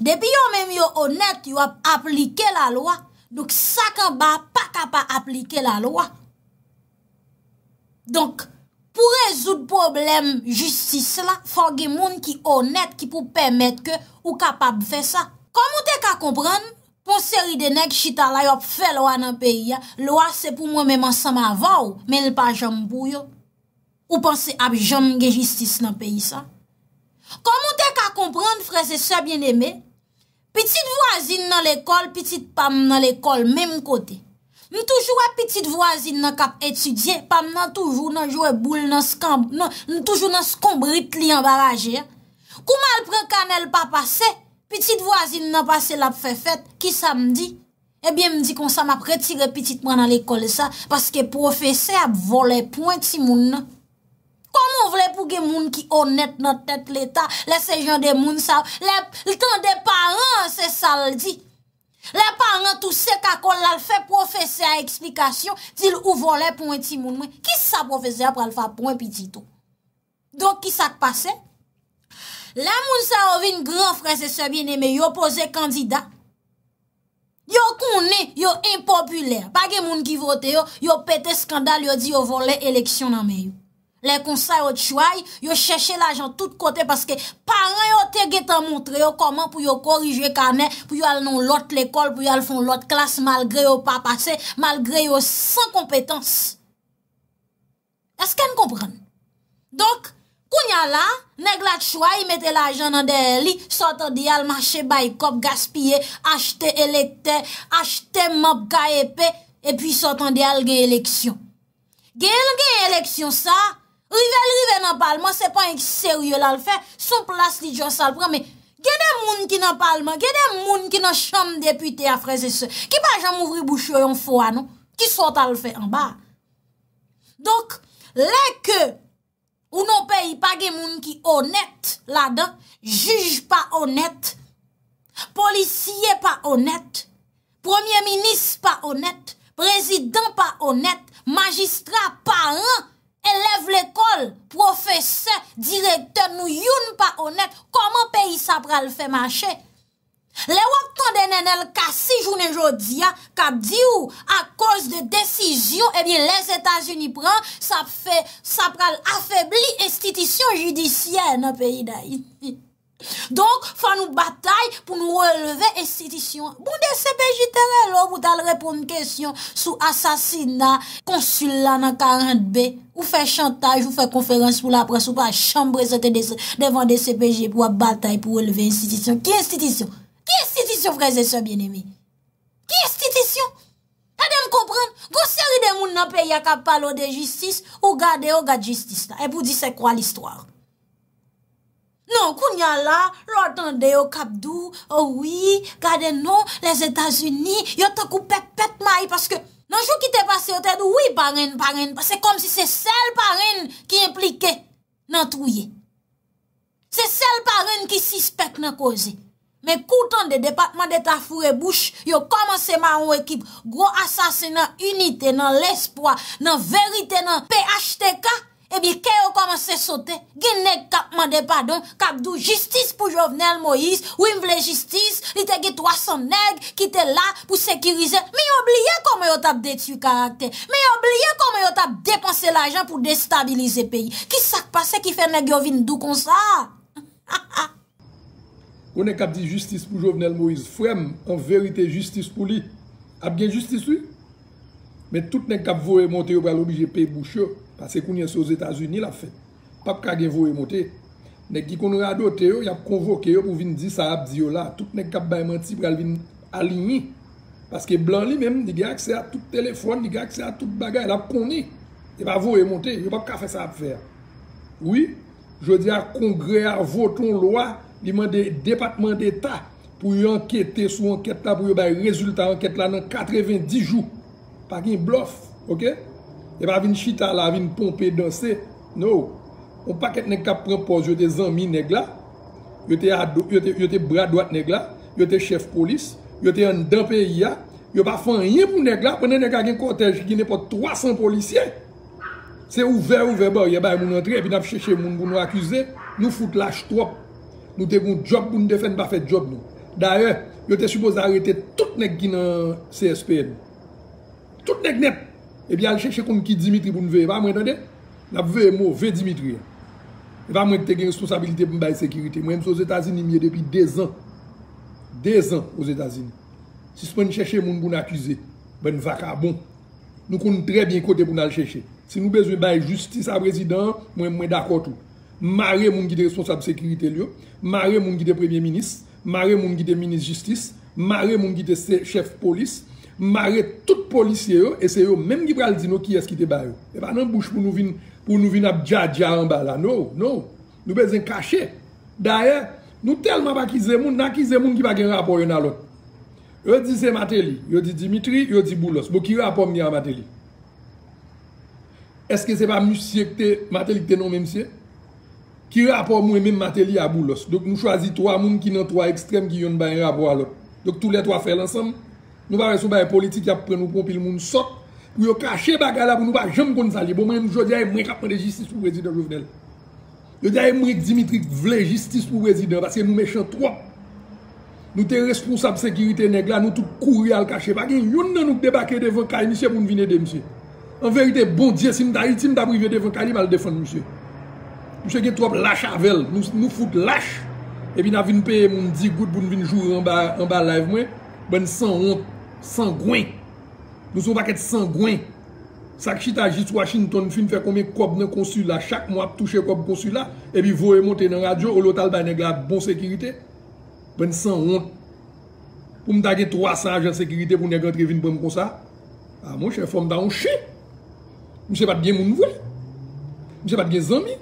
Depi yo menm yo honet yo aplike la lwa, dok saka ba pa kapa aplike la lwa. Donk, pou rezout problem justis la, fok gen moun ki honet ki pou pemet ke ou kapab fe sa. Kom ou te ka kompran nou? Ponseri denek chita la yop fe lwa nan peyi ya, lwa se pou mwen menman sa ma vaw, men lpa jom bou yo. Ou panse ap jom gen jistis nan peyi sa. Koman te ka kompran fre se sa bien eme, pitit vwazin nan l'ekol, pitit pam nan l'ekol, menm kote. Ntoujwa pitit vwazin nan kap etudye, pam nan toujwa nan jowe bou, nan skan, nan toujwa nan skonbrit li an baraje ya. Koman lpre kanel pa pase? Pitit vwazil nan pase la pou fè fèt, ki sa m di? Ebyen eh m di kon sa m ap retire pitit mwen nan l'ekol sa, paske profese ap vole pou en ti moun nan. Koman vle pou gen moun ki onet nan tèt l'Etat, lè se jen de moun sa, lè tan de paran se sal di. Lè paran tou se kakol lal fè profese a eksplikasyon, dil ou vole pou en ti moun mwen. Ki sa profese ap pral fè pou en pitit moun? Donk ki sa kpase? La moun sa ouvi n gran franse se bien eme, yo pose kandida. Yo kounen, yo impopuler. Pa gen moun ki vote yo, yo pete skandal, yo di yo vole eleksyon nan men yo. Le konsay yo tchouay, yo cheshe la jan tout kote, paske paran yo tegetan montre yo koman pou yo korije kane, pou yo al non lot l'ekol, pou yo al fon lot klas malgre yo pa pase, malgre yo san kompetans. Eske an kompren? Donk, Kounyan la, neg lak chwa, yi mette la ajan nan derli, sotan diyal manche baykop, gaspye, achte elektè, achte mop ga epè, epi sotan diyal gen eleksyon. Gen gen eleksyon sa, rivel rivel nan palman, se pan yik seryol al fe, son plas li djon sal pran, gen de moun ki nan palman, gen de moun ki nan chanm depute afreze se, ki pa jan mouvri boucho yon fwa nou, ki sotan al fe an ba. Donk, leke, Ou nou peyi pa gen moun ki honet lada, juj pa honet, polisye pa honet, premier minis pa honet, prezident pa honet, magistrat pa an, eleve l'ekol, profese, direkte nou youn pa honet, koman peyi sa pral fe mache? Le wak tan denen el kasi jounen jodia, kap di ou, a kous de desisyon, e bin les Etats-Unis pran, sa pral afebli estitisyon judisyen nan peyi dayi. Don, fan nou batay pou nou releve estitisyon. Bon de CPJ teren lò, pou tal repoun kesyon, sou asasina konsulan nan 40B, ou fe chantaj, ou fe konferans pou la pres, ou pa chambre se te desen, devan de CPJ pou wap batay pou releve estitisyon. Ki estitisyon? Ki estitisyon vreze se bien eme? Ki estitisyon? Tade m komprende? Gose ri de moun nan pe ya kap palo de jistis ou gade yo gade jistis la? E pou di se kwa l'histoire? Non, kou nyan la, lor tande yo kap dou, ou wii, gade nou, les Etats-Unis, yo takou pek pek may paske nan jou ki te pase yo ted wii paren, paren, paske kom si se sel paren ki implike nan trouye. Se sel paren ki sispek nan koze. Men koutan de depatman de ta fure bouch, yo komanse man w ekip, gro asasen nan unité, nan l'espoi, nan verité, nan PHTK, ebi ke yo komanse sote, gen neg kapman de padon, kapdou justice pou jovnel Moïse, wim vle justice, li te ge 300 neg ki te la pou sekirize, men yobliye koman yo tap detu karakter, men yobliye koman yo tap depanse l'ajan pou destabilize peyi. Ki sak pase ki fe neg yovin dou konsa? Ou ne kap di justis pou Jovenel Moïse Frem, an verite justis pou li, ap gen justis li. Men tout ne kap voremonte yo pra l'OBJP boucho, pase koun yon se o Zeta Zuni la fe. Pap ka gen voremonte. Nek di kon rado te yo, yap konvoke yo pou vin di sa ap di yo la. Tout ne kap baymanti pra l'vin alini. Paske blan li menm, di gen akse a tout telefone, di gen akse a tout bagay, lap koni. E pa voremonte, yo pap ka fe sa ap fer. Oui, je di a kongre a voton loa, li man depatman d'Etat, pou yon anketè sou anketè la, pou yon bè yon rezultat anketè la nan 90 jou, pa ki yon blof, ok? Yon e pa vin chita la, vin pompe dansè, nou, yon pa ket nèk ap prempos, yon te zanmi nèk la, yon te bradouat nèk la, yon te chef polis, yon te yon dèmpe yia, yon pa fè njen pou nèk la, pou nèk a gen kotej ki nèpote 300 polisye, se ouve ouve, yon bè yon moun antre, pi nap chèche moun moun akuse, nou foute la ch'trop, Nou te kon job pou nou defen pa fet job nou. Da e, yo te suppose a rete tout nek ki nan CSPM. Tout nek nek! Eby eh al cheche kon ki Dimitri pou nou ve. Va mwen entende? La ve mo, ve Dimitri. Va mwen te gen responsabilite pou nou bayi sekirite. Mwen mwen sou zetazini miye depi dez an. Dez an, o zetazini. Si se mwen cheche moun pou nou akize, mwen vaka bon. Nou kon nou tre bien kote pou nou al cheche. Si nou bezwe bayi justice a prezident, mwen mwen dakotou. Mwen mare moun ki de responsable sekirite lyo. Mare moun gite premye minis, mare moun gite minis jistis, mare moun gite se chef polis, mare tout polisye yo, e se yo menm ki pral di nou ki eskite ba yo. E pa nan bouch pou nou vin ap dja dja an bala, nou, nou, nou bezen kache. Da ye, nou telman pa ki zemoun, na ki zemoun ki pa gen rapor yon alon. Yo di se Mateli, yo di Dimitri, yo di Boulos, bo ki rapor mi an Mateli. Eske se pa musye ki te, Mateli ki te nou menm siye? Ki rapor mwen men mateli abou los. Dok nou chwazi 3 moun ki nan 3 ekstrem ki yon ban rapor lot. Dok tout le 3 fè lansam. Nou ba resou baye politik ya pou pre nou pompil moun sot. Pou yo kache baga la pou nou ba jem konzali. Bon mwen mwen jodi a yon mwen kap mwen de jistis pou rezidant jovenel. Yon jodi a yon mwen yon dimitrik vle jistis pou rezidant. Baske nou mechant 3. Nou te responsable sekirite negla. Nou tout kouri al kache bagi. Yon nan nou kdebake devan kaj msye moun vine de msye. An verite bon diye si mta iti mta privye devan kaj yon Mwen se gen trop lache avel Mwen foute lache E bin avin pe moun di gout pou mwen vin jou An ba live mwen Ben san honte, san gwen Mwen sou baket san gwen Sak chita jist Washington Fè kome kob nan konsula Chak mwen ap touche kob konsula E bin vowe monte nan radyo Olotal ba neg la bon sekirite Ben san honte Pou mwen dage 300 jen sekirite Pou neg rentre vin pwem konsa A mwen chè fom da an chi Mwen se bat gen moun voul Mwen se bat gen zami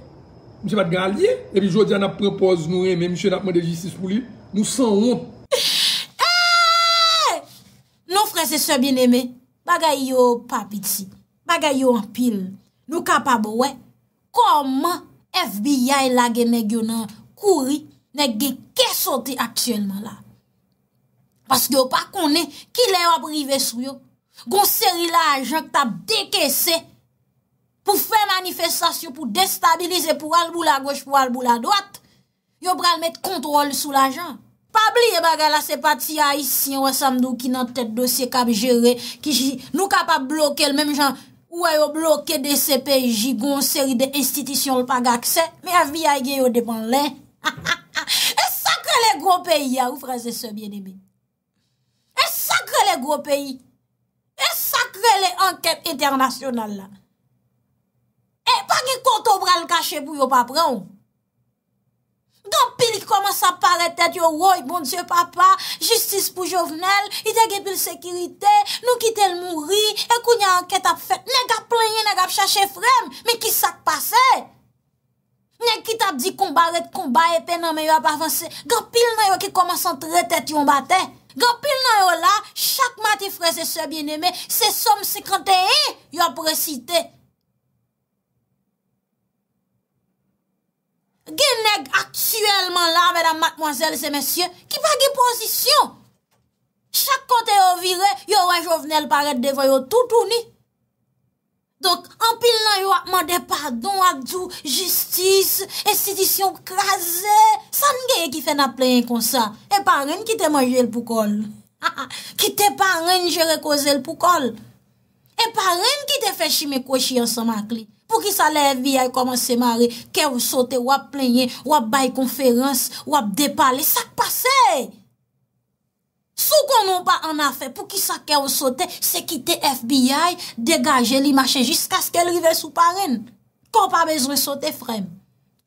Mche pat galiye, ebi jodia nap prempoz nou eme, mche nap mwede jistis pou li, nou san on. Nou frese se bin eme, bagay yo papiti, bagay yo anpil, nou kapab we, koman FBI la gen me gyo nan kouri, ne gen kesote aksyelman la. Paske yo pa kone, ki le yo aprive sou yo? Gon seri la ajan, tap dekesè, pou fè manifestasyon, pou destabilize, pou albou la goch, pou albou la doat, yo pral met kontrol sou la jan. Pabli e baga la se pati a isi, yo wè samdou ki nan tèt dosye kab jere, ki ji nou kapab bloke, l mèm jan, ouè yo bloke de se peyi ji gon seri de institisyon l paga kse, mè avbi a ye yo depan lè. E sakre le gro peyi a, ou fraze se bie de bè. E sakre le gro peyi. E sakre le ankep internasyonal la. E pa ki koto bral kache pou yo pa pran. Gan pil ki koman sa paret et yo, woy, bon diyo papa, justice pou jovenel, ite ge pil sekirite, nou ki tel mouri, ekou nye anket ap fet, nek ap planyen, nek ap chache frem, men ki sak pase. Nek ki tap di konbaret, konbaret penan, men yo ap avanse. Gan pil nan yo ki koman sa entret et yo mbate. Gan pil nan yo la, chak mati frese se bieneme, se som sekanteye yo ap resite. Genèk aktüèlman la, mèdam matmoazèl, se mèsyè, ki pa ge pozisyon. Chak kote yo vire, yo wè jo vnel paret devè yo toutouni. Donk, anpil nan yo akman de padon akdou, jistis, estidisyon krasè, san genye ki fè na plè yon konsan. E pa ren ki te manjè l poukol. Ki ah, ah. te pa ren jè rekozè l poukol. E pa ren ki te fè shimek wè shi yon somak li. Pou ki sa le FBI koman se mare, ke ou sote wap plenye, wap bay konferans, wap depale, sa k'pase. Sou konon pa an a fe, pou ki sa ke ou sote, se kite FBI, degaje li mache, jiska skèl rive sou parem. Kon pa bezwen sote, frem.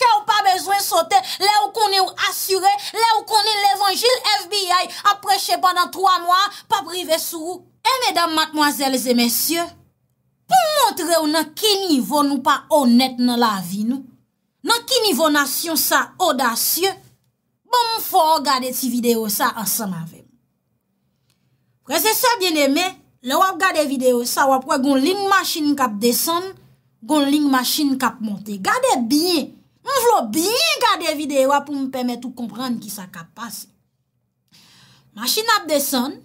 Ke ou pa bezwen sote, le ou konen ou asure, le ou konen l'evangil FBI apreche banan 3 noa, pap rive sou. E eh, medan matmoazèles et messieurs, pou montre ou nan ki nivou nou pa honet nan la vi nou, nan ki nivou nasyon sa odasyon, bon mwen fò gade ti video sa ansan avèm. Kwen se sa bien eme, le wap gade video sa wap wè goun ling masin kap desan, goun ling masin kap montè. Gade biye, mwen vlo biye gade video sa pou mwen pèmet ou kompran ki sa kap pase. Masin ap desan,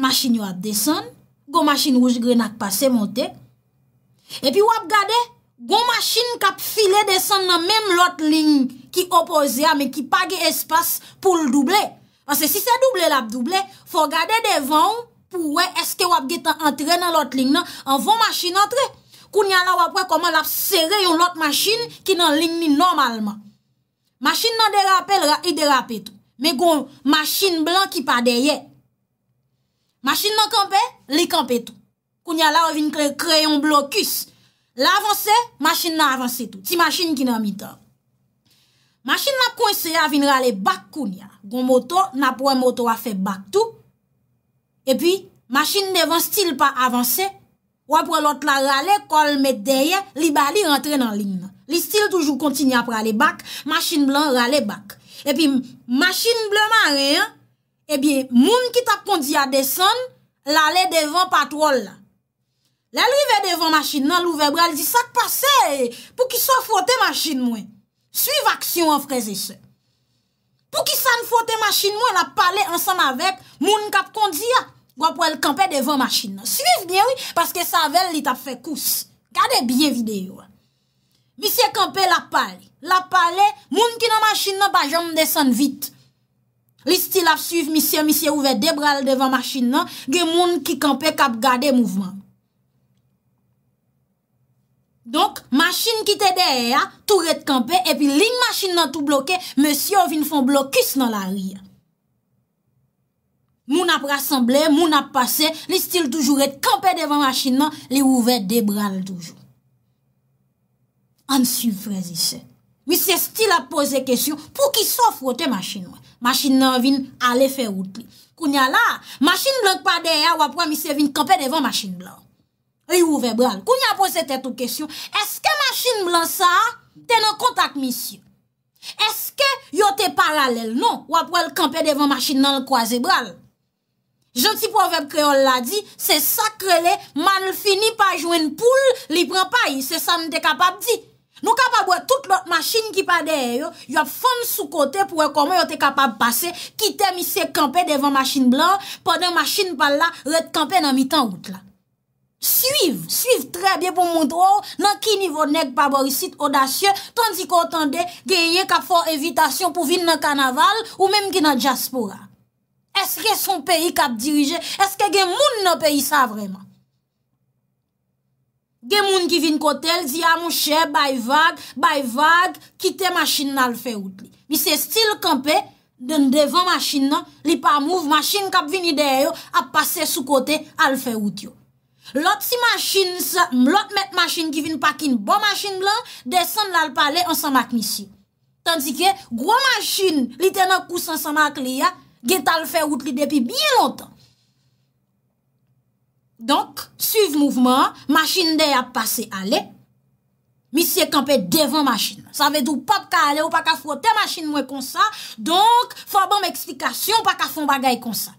masin yo ap desan, kon masjine rouj gre nak pase monte. E pi wap gade, goun masjine kap file desan non? nan menm lot ling ki opoze a, men ki pa ge espas pou l'double. Anse si se double la b'double, fwa gade devan ou, pou we eske wap get an entre nan lot ling nan, an von masjine entre, kou nyalan wap we koman la serre yon lot masjine ki nan ling ni normalman. Masjine nan derape, il derape tou. Men goun masjine blan ki pa deye, Machin nan kampe, li kampe tou. Kounya la ou vin kreyon blok küs. La avanse, machin nan avanse tou. Ti machin ki nan mitan. Machin nan konse ya vin rale bak kounya. Gon moto, nan pou an moto a fe bak tou. E pi, machin nevan stil pa avanse. Wap wap lot la rale, kol met derye, li bali rentre nan ling nan. Li stil toujou kontin ya prale bak. Machin blan rale bak. E pi, machin blan man re yon. Ebyen, eh moun ki tap kondiya desan, lale devan patrol la. Lale rive devan machin nan louveb, lale di sak pase, pou ki san fote machin mwen. Suiv aksyon an freze se. Pou ki san fote machin mwen, la pale ansan avek, moun kap kondiya. Gwa pou el kampe devan machin nan. Suiv bien wè, paske savel li tap fe kous. Gade bie videyo. Vi se kampe la pale. La pale, moun ki nan machin nan, bajan mwen desan vit. Li stil ap suif misye misye ouve de bral devan masjin nan, ge moun ki kampe kap gade mouvman. Donk, masjin ki te de eya, tou rete kampe, epi ling masjin nan tou bloke, monsi ouvin fon blokus nan la riyan. Moun ap rassemble, moun ap pase, li stil toujou rete kampe devan masjin nan, li ouve de bral toujou. An si frezise. Mi se sti la pose kesyon pou ki so frote masin wè. Masin nan vin ale fe wout li. Koun ya non? la, masin blan kwa dera wap wè mi se vin kampe devan masin blan. Li ouve bral. Koun ya pose tetou kesyon, eske masin blan sa tenon kontak misi? Eske yote paralel non wap wè l kampe devan masin nan kwa ze bral? Janti proverb kreol la di, se sakre le man fini pa jwen poule li pren pa yi. Se sa mte kapap di. Nou kapab wè tout lòt machin ki pa dehè yo, yo ap fon sou kote pou rekomè yo te kapab pase, kite mi se kampe devan machin blan, pwè nan machin pal la, wè te kampe nan mitan wout la. Suiv, suiv tre bie pou moun drou, nan ki nivou neg paborisit odasyen, tandi ko tande genye ka for evitasyon pou vin nan kanaval, ou menm ki nan diaspora. Eske son peyi kap dirije, eske gen moun nan peyi sa vreman. Gen moun ki vin kotel, di ya ah, moun chè, bay vag, bay vag, kite masin nan al fe wout li. Bi se stil kampe, den devan masin nan, li pa mouv masin kap vin ideye yo, ap pase sou kote al fe wout yo. Lot si masin se, lot met masin ki vin pak in bon masin lan, desen lal pale ansan mak misi. Tanti ke, gwa masin li tena kousan ansan mak li ya, gen tal fe wout li depi biye lontan. Donk, suiv mouvment, machin dey ap pase ale, mi siye kampe devan machin. Sa ve dou pap ka ale ou pa ka frote machin mwen konsa, donk, fwa bon m eksplikasyon, pa ka fon bagay konsa.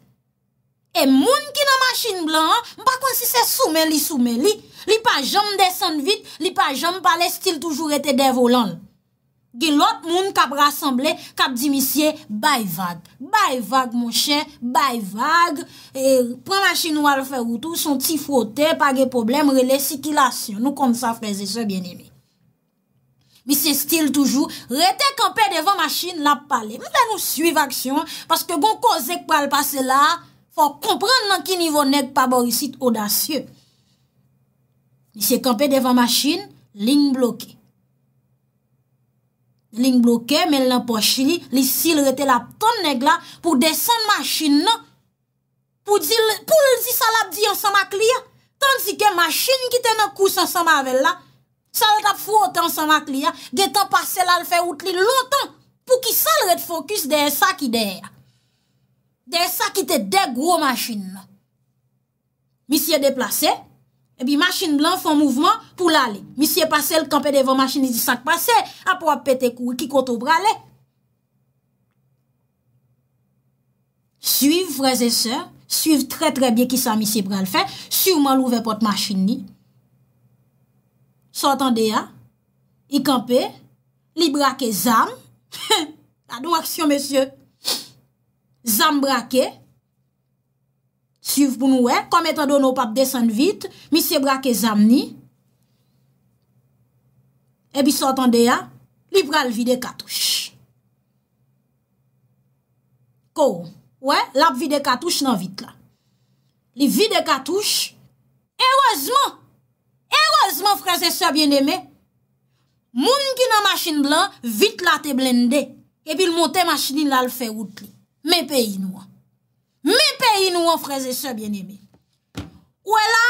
E moun ki nan machin blan, mpa konsi se soume li soume li, li pa jom desen vit, li pa jom pale stil toujou ete devolant. Ge lot moun kap rassemble, kap di misye, bay vag. Bay vag, monshe, bay vag. E pran machin nou al fè woutou, son ti frote, pa ge problem, re lesi ki lasyon. Nou kon sa feze se, bien eme. Misye stil toujou, rete kampe devan machin, la pale. Mwen nou suiv aksyon, paske bon kozek pal pase la, fò komprend nan ki nivou neg pa borisit odasyon. Misye kampe devan machin, lin bloke. Ling blokè men nan pochi li, li sil rete la ton neg la pou de san machin nan, pou li di salap di ansan mak li ya. Tansi ke machin ki te nan kous ansan mavel la, salap fwote ansan mak li ya, getan pase la le fe wot li lontan pou ki sal rep fokus de esa ki de ya. De esa ki te deg wot machin nan. Misye deplase. Ebi machin blan fon mouvman pou lale. Misye pasel kampe devon machin ni disak pase. Apo ap pete kou ki koto brale. Suiv vreze seur. Suiv tre tre bie ki sa misye brale fe. Suivman louve pot machin ni. Sotan deya. I kampe. Li brake zam. Ta dou aksyon mesye. Zam brake. I kampe. Suf pou nou wè, kom etan do nou pap desen vit, mi sebra ke zam ni. Ebi sotan de ya, li pral vide katouche. Kou, wè, lap vide katouche nan vit la. Li vide katouche, erozman, erozman fransese a bien eme. Moun ki nan machin blan, vit la te blende. Ebi l moten machini la l fe wout li. Me pe yi nou an. Mi peyi nou an fraze se bien emi. Ou ela,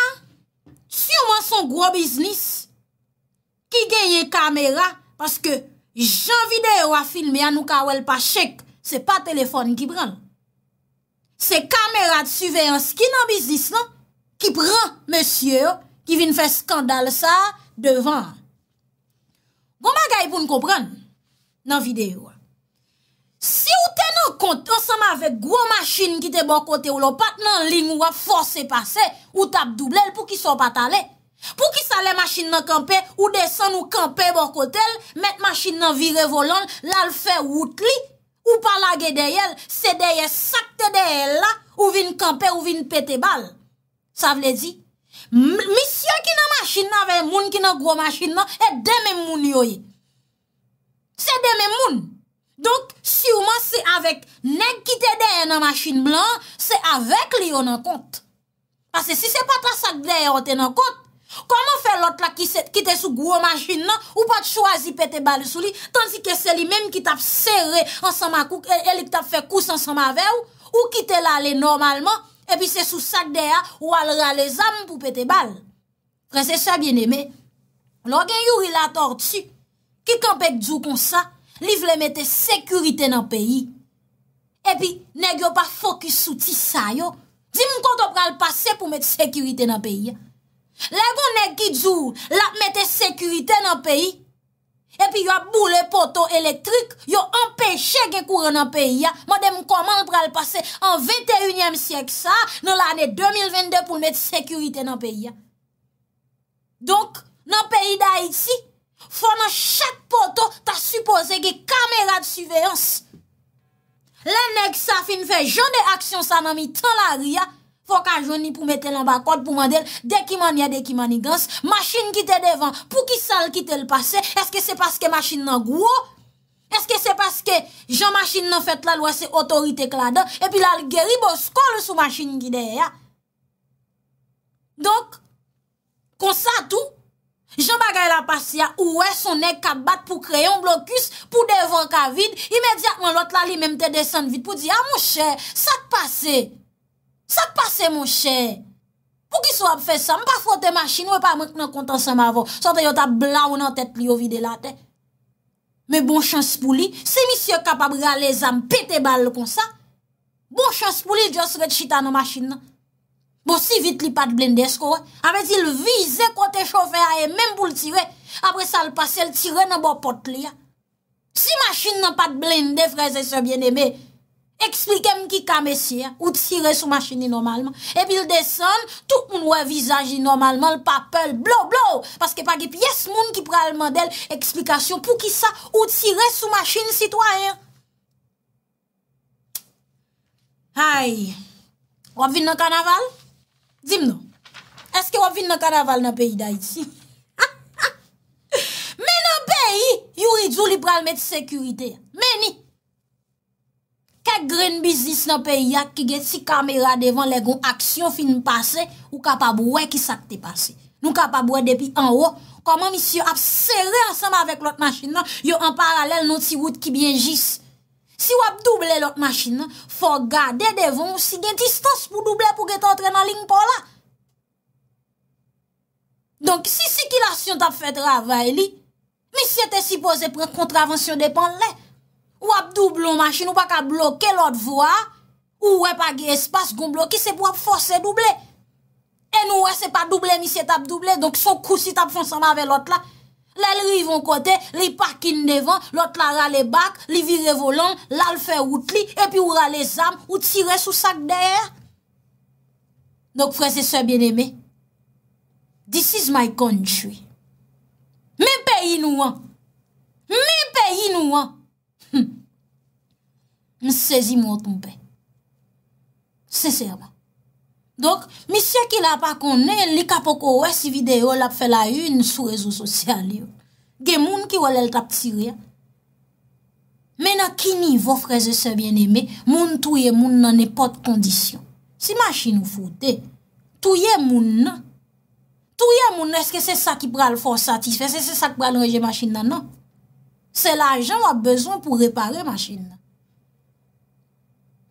si ou man son gro biznis, ki genye kamera, paske jan videyo a film, ya nou ka wel pa chek, se pa telefon ki bran. Se kamera de suveyans ki nan biznis lan, ki pran monsye, ki vin fè skandal sa devan. Goma gay pou n kopran nan videyo a. Si ou te nou kont, anseman vek gwo machin ki te bon kote ou lo pat nan ling ou ap forse pase, ou tap doublel pou ki so pat ale. Pou ki sa le machin nan kampe, ou desen ou kampe bon kote el, met machin nan vire volan, lal fe wout li, ou palage dey el, se dey esak te dey el la, ou vin kampe, ou vin pete bal. Sa vle di? Misyon ki nan machin nan vek moun ki nan gwo machin nan, e deme moun yo yi. Se deme moun. Donk, si ouman se avek neg ki te deye nan masjine blan, se avek li yo nan kont. Pase si se patan sak deye yo te nan kont, koman fe lot la ki te sou gwo masjine nan ou pat chwazi pete bal sou li, tansi ke se li menm ki tap serre ansama kouk, e, e li tap fe kous ansama avew, ou ki te la le normalman, e pi se sou sak deya ou alra le zam pou pete bal. Prese se a bien eme, nou gen yu ila tortu, ki kampek djou kon sa, Li vle mette sekurite nan peyi. E pi, neg yo pa fokus sou ti sa yo. Di mwen koto pral pase pou mette sekurite nan peyi ya. Legon neg ki djou, la mette sekurite nan peyi. E pi yo ap bou le poto elektrik, yo empeshe ge koure nan peyi ya. Ma de mwen koman pral pase an 21e siyek sa, nan l'anet 2022 pou mette sekurite nan peyi ya. Donk, nan peyi da iti, Fon nan chak poto, ta supose ge kamera de suveyans. Le neg sa fin fe, jan de aksyon sa nan mi tan la ria. Fon ka jan ni pou mette lan bakot pou mandel, dek iman ya, dek iman ni gans. Maschine ki te devan, pou ki sal ki te l'pase, eske se paske maschine nan gwo? Eske se paske jan maschine nan fet la lwa se otorite k la dan? E pi la lgeri bo skol sou maschine ki de ya. Donk, konsa tou? Jan bagay la pasya, ouwe, son ek kat bat pou kreyon blokus, pou devon ka vid, imediatman lot la li mem te desen vid pou di, a ah, moun chè, sa te pase, sa te pase moun chè, pou ki sou ap fè sa, mpa fote machin, wè pa mwen k nou kontan sa m avon, sote yo ta bla ou nan tet li yo vide la te, bon me bon chans pou li, se mis yo kapab gale zan, pete bal kon sa, bon chans pou li, jos wet chita nou machin nan. Bon, si vit li pat blinde, skor, amè ah, ti l vize kote chofè aè, mèm pou l tire, apre sa l pase, l tire nan bo pot li, a. Si machin nan pat blinde, freze se bien eme, eksplikem ki kamè si, a, ou tire sou machini normalman, epi l desen, tout moun wè vizanji normalman, l pape, l blo, blo, paske pa gip yes moun ki pralman del, eksplikasyon pou ki sa, ou tire sou machini sitwa, a. Hay, wap vin nan kanaval, Dim nou, eske wap vin nan kanaval nan peyi da iti? Men nan peyi, yu ridjou li pral meti sekurite. Meni, kek green bizis nan peyi ak ki ge ti kamera devan le goun aksyon film pase ou kapabwe ki sakte pase. Nou kapabwe depi anwo, koman misi yo ap serre ansanm avek lot masjin nan, yo an paralel nou ti wout ki bien jis. Si wap doble lot machine, fò gade devon ou si gen distans pou doble pou gete otre nan ling pou la. Donk si si ki lasyon tap fè travay li, misye te sipose pre kontravensyon depan le. Wap doblo machine ou pa ka bloke lot vwa, ou wè pa ge espas gon bloke se pou wap fòse doble. E nou wè se pa doble misye tap doble, donk son kousi tap fonsan mave lot la. Lè l'rivon kote, lè yi parkin devan, lòt la ralè bak, lè yi vire volan, lal fè wout li, epi wou ralè sam, wout sire sou sak dèyè. Dok fwè se sè bjen eme, this is my country. Mè pe yi nou an, mè pe yi nou an. Mè sezi mwot mpè, sè sèrman. Donk, misye ki la pa konen, li kapoko wè si videyo, la pfe la yun sou rezo sosyal yo. Gen moun ki wè lè l trapti rè. Mè nan kini vò freze se bien eme, moun touye moun nan ne pot kondisyon. Si machin nou foute, touye moun nan. Touye moun nan, eske se sa ki pral fò satisfe, se se sa ki pral reje machin nan nan. Se la jan wè bezon pou repare machin nan.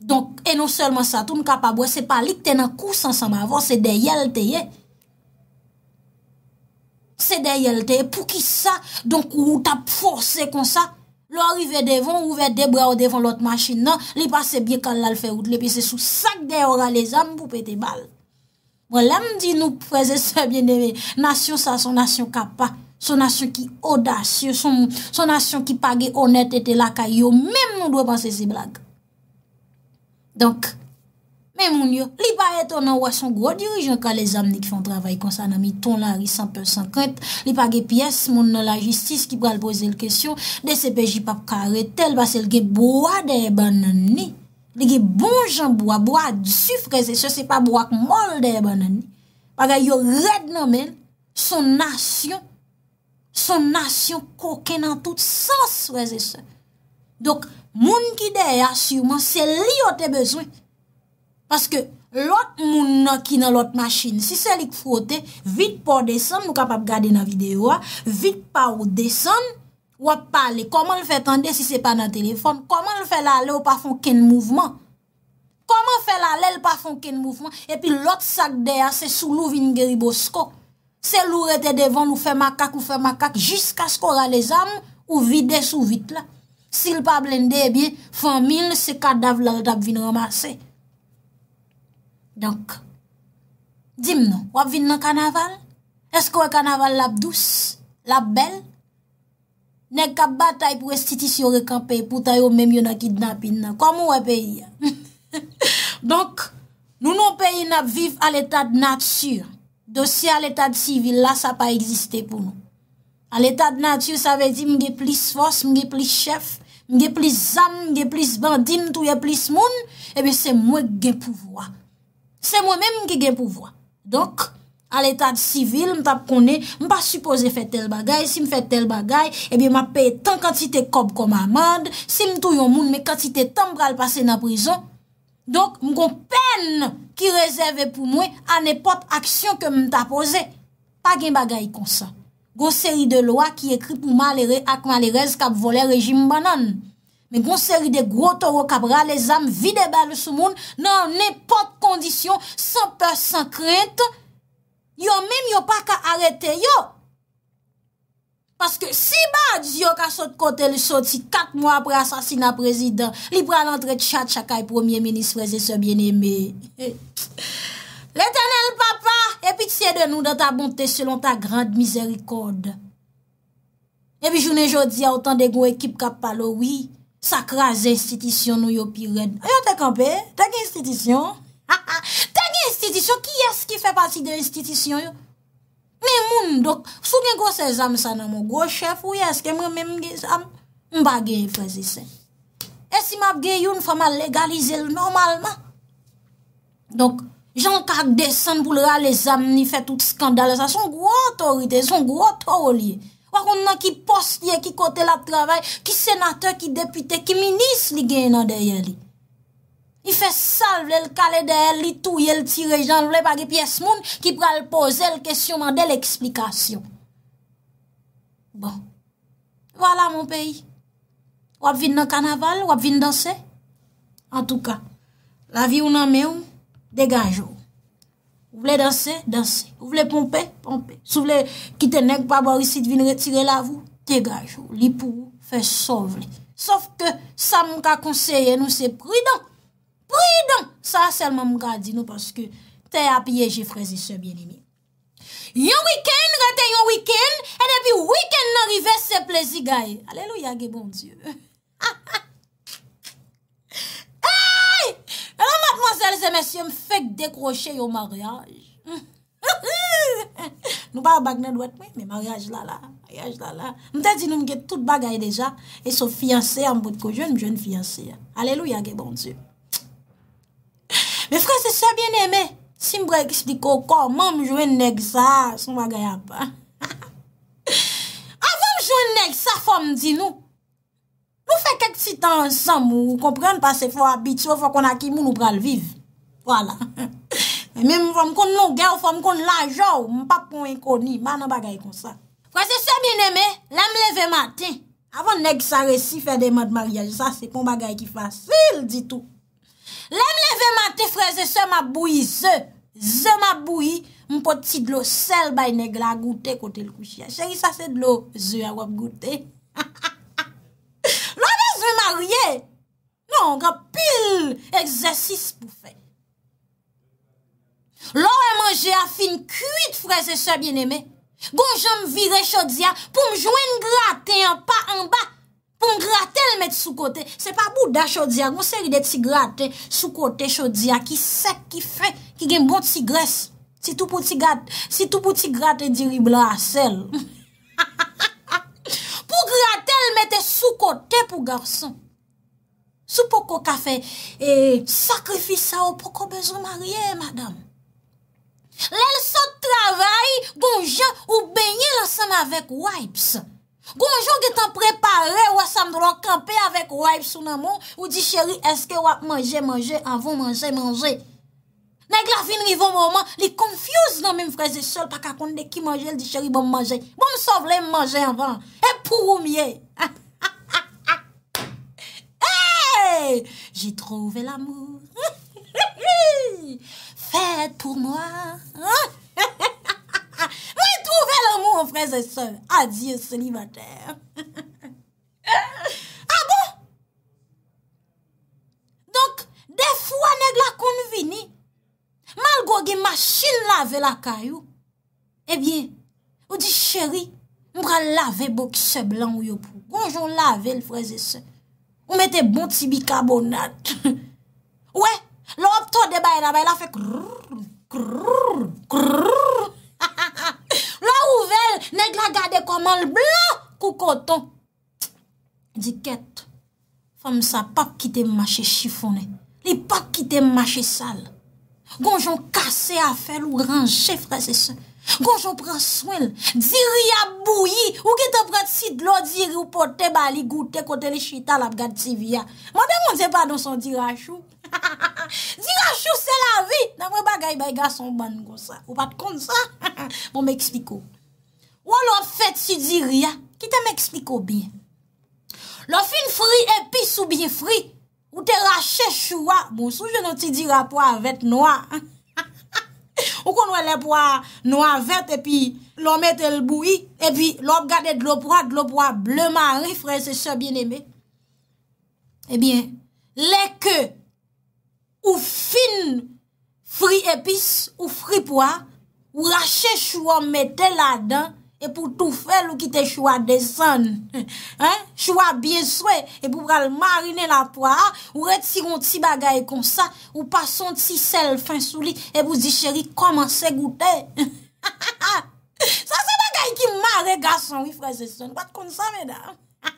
Donk, enon selman sa, tout nou kapabwe, se palik tenan kousan sanman avon, se deyel teye. Se deyel teye, pou ki sa, donk, ou ta pforse kon sa, lor ive devon, ouve debra ou devon lot machin nan, li pase bie kan lal feyout, li pise sou sak deyora le zanm pou pete bal. Mwen lam di nou preze se bie neve, nasyon sa, son nasyon kapak, son nasyon ki odasyon, son nasyon ki page onet ete lakay yo, menm nou dwe panse si blag. Donk, men moun yo, li pa eto nan wason gwo dirijan ka les amni ki fon travay konsa nan mi ton la ri 100% li pa ge piyes, moun nan la jistis ki pral pose l kesyon, de se pe jipap karetel, basel ge boa de e banani, de ge bonjan boa, boa du suf, reze se, se pa boak mol de e banani, pa ve yo red nan men, son nasyon, son nasyon koken an tout sas, reze se. Donk, Moun ki deya, siwman, se li yo te bezwen. Paske, lot moun nan ki nan lot masjin, si se li kifote, vit pa ou desen, nou kapap gade nan videyo a, vit pa ou desen, ou ap pale, koman l fè tende si se pa nan telefon, koman l fè l ale ou pa fon ken mouvman? Koman fè l ale ou pa fon ken mouvman? E pi lot sak deya, se sou lou vin geribosko. Se lou rete devan ou fe makak ou fe makak, jiska skora le zan ou vide sou vit la. Sil pa blende e eh bi, fwa mil se kardav lor tap vin ramase. Donk, dim nou, wap vin nan kanaval? Esk wap e kanaval lap douz, lap bel? Nek kap batay pou estitis yo rekampe, pou tayo mem yon akid napin nan. Kwa mou wap e peyi ya? Donk, nou nou peyi nap viv al etat natyur. Dosye al etat sivil la, sa pa existe pou nou. Al etat natyur, sa ve di mge plis fos, mge plis chef. Mge plis zan, mge plis bandin, mtou mge plis moun, ebe se mwen gen pouvwa. Se mwen men mge gen pouvwa. Donk, al etat sivil, mta pkone, mpa suppose fè tel bagay, si m fè tel bagay, ebe m apè tan kantite kob kom amand, si m tou yon moun, mme kantite tan pral pase na prizon, donk, mkon pen ki rezerve pou mwen an epot aksyon ke mta pose, pa gen bagay konsan. Gon seri de loa ki ekri pou malere ak malerez kap vole rejim banan. Men gon seri de gro toro kap ra le zam videbe le sou moun nan nepot kondisyon, san peur, san krent, yo men yo pa ka arete yo. Paske si bad yo ka sot kote li soti kak mwa apre asasina prezident, li pral antre tchat chakay premier menis prezese bieneme. L'Eternel Papa, epi tiye de nou da ta bonte selon ta grande misericorde. Epi jounen jodi a otan de gwo ekip kap palo wii, sakra zinstitisyon nou yo pi red. Ayo eh, te kampe, te gwe institisyon? Ha ha, te gwe institisyon, ki yas ki fe pati de institisyon yo? Me moun, dok, sou gen gwo se zam sa nan mou, gwo chef, ou yas ke mwen mwen mwen ge zam? Mba ge refreze se. E si map ge yon, fama legalize l normalman. Dok, jan kak desen pou lera le zam ni fe tout skandal, sa son gwo otorite son gwo otor liye wakon nan ki post liye, ki kote la travay ki senatè, ki deputè, ki minis li gen nan deyè li ni fe sal vle l kalè deyè li tou yè l tire jan vle bagè piè smoun ki pral pose l kèsyouman de l eksplikasyon bon wala moun peyi wap vin nan kanaval, wap vin dansè an tou ka la vi ou nan me ou degaj ou. Ou vle danse, danse. Ou vle pompe, pompe. Sou vle kite nèk pa barisi di vin retire la vou, degaj ou. Li pou fè sovle. Sof ke sa mou ka konseye nou, se pridon, pridon. Sa selman mou ka di nou paske te apiye jifrezi se bie li mi. Yon wikèn, rete yon wikèn, e depi wikèn nanrive se plezi gaye. Aleluya ge bon Diyo. Ha ha ha. La matman zèl zèmè si yon fèk dekrochè yon maryaj. Nou ba bagnè dwèt mwen, mwen maryaj lala, mwen maryaj lala. Mwen te di nou mwen get tout bagay deja, e sou fiyansè an bout koujè, mwen jwen fiyansè. Aleluya gen bon diou. Mwen fwè se se bien emè, si mwen mwen jwen nek sa, mwen mwen jwen nek sa fòm di nou. kek titan ansam ou kompren pas se fwa abityo fwa kon akimoun ou pral viv. Wala. Men mwen fwa mkon nou gen ou fwa mkon lanjou mwen pa kon inkoni. Man an bagay kon sa. Frase se mwen eme, lèm leve mati. Avon neg sa resi fè deman de mariage, sa se pon bagay ki fwa sil di tou. Lèm leve mati, frase se maboui zè. Zè maboui mwen poti dlo sel bay neg la goutè kote l kouchi. A chèri sa se dlo zè a wap goutè. Ha ha ha. pil egzesis pou fè. Lò wè manje a fin kuit fwè se se bien emè. Gon jom vire chodia pou m jwen gratè an pa an ba. Pon gratè l met sou kote. Se pa bouda chodia, goun seri de ti gratè sou kote chodia ki sek, ki fè, ki gen bon ti gres. Si tou pou ti gratè dirib la asel. Po gratè l met sou kote pou garson. Sou pou kou kafe sakrifisa ou pou kou bezou marye, madame. Lè lè sot travay, gounjou ou benye lansan avèk wajps. Gounjou gwen tan prepare ou asan mdou lankampe avèk wajps ou nan moun, ou di chéri eske wap manje manje avon manje manje. Nèk la finri vò mòman, li konfius nan mè mvreze sol pak akonde de ki manje l di chéri bon manje. Bon msov lè mmanje avon, epou ou mye. J'ai trove l'amou Fèd pou mwa Mwen trove l'amou an freze sèl Adye sèl imater A bon Donk defou anèk la kon vini Mal goge machin lave la kayou Ebyen eh Ou di chéri Mbra lave bokse blan ou yo pou Gonjou lave l'freze sèl Ou mette bon ti bikabonat. Ouè, lò opto de baye la baye la fe krrrr, krrrr, krrrr. Ha ha ha. Lò ouvel, neg la gade koman l'blan koukoton. Diket, fam sa pa ki te mache chifone. Li pa ki te mache sal. Gonjou kase a fel ou ranje frese se. Gonjou pre swel, diri abou. Ou yi, ou ki te prete si dlo di ripote bali goute kote li chita lab gade ti vi ya. Mwen de mwen de pa don son dirachou. Dirachou se la vi. Nan mwen ba gay bayga son ban gwa sa. Ou pat kon sa. Mwen bon, me ekspliko. Ou an lop fet si di ri ya. Ki te me ekspliko bi. Lop fin fri epi sou biye fri. Ou te rache choua. Bon, sou jenon ti di rapwa avet noua. Ha! Ou kon wè lè pwa nou an vèt epi lò mètè l'bouy, epi lò gade dlo pwa, dlo pwa blèman, rifre, se sè bienemè. Ebyen, eh lè kè ou fin fri epis ou fri pwa, ou rache chouan mètè la dè. E pou tou fèl ou ki te choua desan. Choua biye swè. E pou pral marine la poua. Ou re tiron ti bagay kon sa. Ou pason ti sel fin sou li. E pou di chéri koman se goutè. Sa se bagay ki mare gason. Ou fraze son. Wat kon sa medan.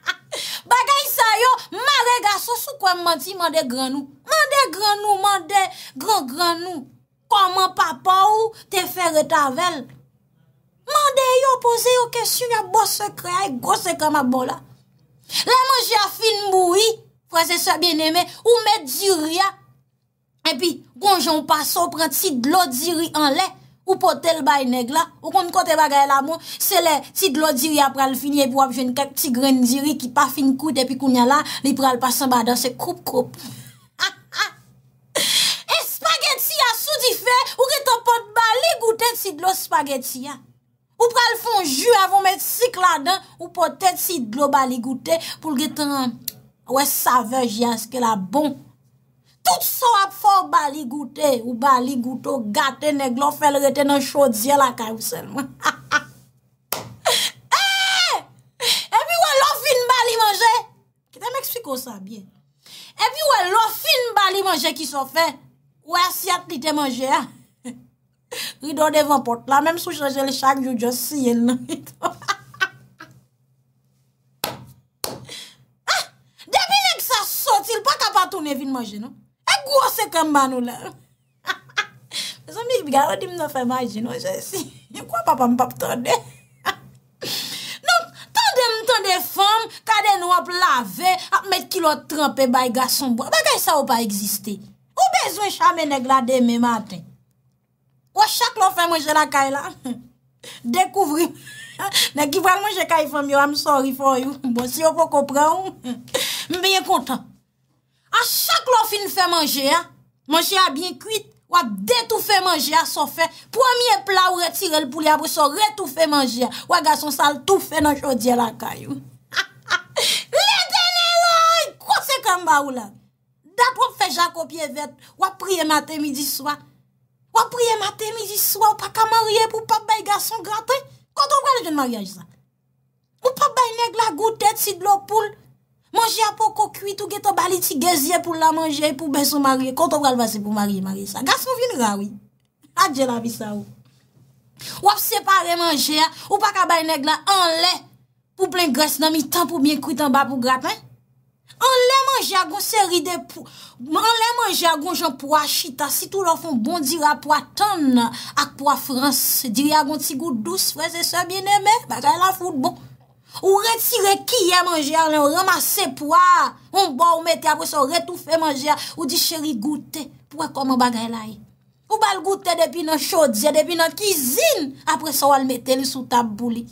Bagay sa yo. Mare gason sou kwen manti mande granou. Mande granou. Mande granou. Koman papa ou te fè re tavel. Mandè yon pose yon kèsyon yon bò sekre a yon gòse kèman bò la. Lè mò jè a fin mboui, prese sè bèn emè, ou mè diria. E pi, konjè yon pasan, pren ti glò diri an lè, ou potè l'bay neg la. Ou konjè kontè bagay la mò, se lè ti glò diri ap pral finye, pou ap jèn kèp ti gren diri ki pa fin kout, e pi koun yon la, li pral pasan ba dansè koup koup. Ha ha! E spagètia sou di fè, ou ki te pot ba li goutè ti glò spagètia. Ou pral fon ju avon met sik la dan ou potet si glou bali goute pou lge tan wè savej ya skè la bon. Tout sa wap fò bali goute ou bali gouto gate neglo fè le gète nan chodzie la ka ou sèl mwen. E! E pi wè lò fin bali manje? Kite mè ekspliko sa bie. E pi wè lò fin bali manje ki so fè? Wè si at li te manje a? Ah? Rido devan pot la, menm sou chaje le chak, you just see en no. Demi nek sa sot, il pa kapatoun evin manje no. E gwo se kem man ou la. Mwen son mi bi gara di mna fe manje no. Je si, yon kwa papa m pap tonde. Non, tonde m tonde fom, kade nou ap lave, ap met kilot trompe bay gason bo. Bakay sa ou pa existe. Ou bezwen chame nek la deme maten. wè chak lò fè manje lakay la, dekouvri, nek kivran manje kaj fèm yo, am sorifoyou, bon si yo pou kopran, mbeye kontan, a chak lò fèm fè manje, manje a bien kuit, wè detou fè manje, so fè, pwèmye plav wè tire l pouli ap wè so retou fè manje, wè gason sal tou fè nan chodye lakay, le dene lò, kwa se kam ba ou la, dap wè fè jako pye vet, wè priye matè midi swa, Wap priye mate mi jiswa ou pa ka marye pou pap bay gason grape, konton vral jen marye sa. Ou pap bay neg la goutet si dlo poule, manje apoko kuit ou geto bali ti geziye pou la manje pou beson marye, konton vral vase pou marye marye sa. Gason vin rawi, adje la vi sa ou. Wap separe manje a ou pa ka bay neg la anle pou plen gres nan mi tan pou bien kuit anba pou grape. An lè manje agon sè ride pou... An lè manje agon jen pou achita, si tout lò fon bon, diri apou atan ak pou a Frans, diri agon ti gout douce, fwese se bien eme, bakay la foute bon. Ou retire kiye manje alè, ou ramase pou a, ou mba ou mette, apwè se ou retou fè manje alè, ou di chèri goutè, pou e kom an bagay la e. Ou bal goutè depi nan chodje, depi nan kizine, apwè se ou al mette li sou tab boulik.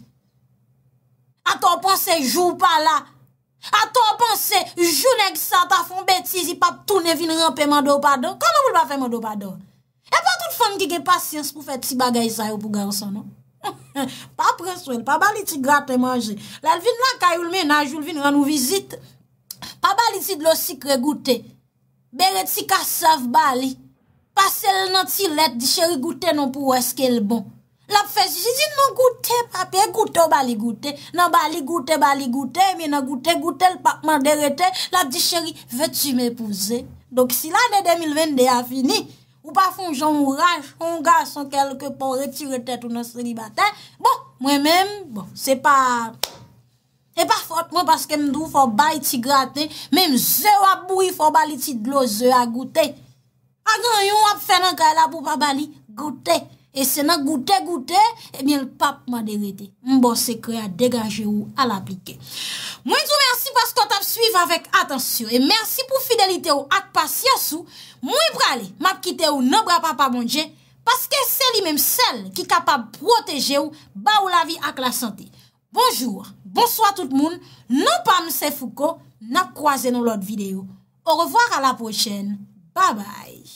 A konpon se jou pa la, A to o panse, jounen ki sa ta fon beti zi pa tounen vin rampen man do padon. Kama vou l pa fen man do padon? E pa tout fon ki gen pasyens pou fet ti bagay sa yo pou gansan, no? Pa preswen, pa bali ti graten manje. Lèl vin lan kayoul menaj, oul vin ran ou vizit. Pa bali ti dlo sikre goute. Bere ti kasav bali. Pasel nan ti let di chere goute non pou weske l bon. Lap fe si, si di nan goute papi, e goute ou bali goute. Nan bali goute, bali goute, mi nan goute, goute l pakman derete. Lap di cheri, ve ti me pouze. Dok si l ane 2020 de a fini, ou pa fon joun raj, joun gaz, son kelke pon, re ti retete ou nan seribate. Bon, mwen men, bon, se pa, se pa fote mwen, paske mdou fo bay ti graten, men mze wap boui fo bay li ti glose a goute. A dan yon wap fene kala pou pa bali goute. E se nan goutè goutè, ebyen eh l pap ma derete. Mbo sekre a degaje ou al aplike. Mwen sou mersi paskot ap suive avèk atensyon. E mersi pou fidelite ou ak pasyassou. Mwen prale, map kite ou nan bra pa pa bonje. Paske se li menm sel ki kapab proteje ou ba ou la vi ak la sante. Bonjour, bonsoit tout moun. Non pa mse fouko, nap kwaze nou lot videyo. Ou revoar a la pochen. Bye bye.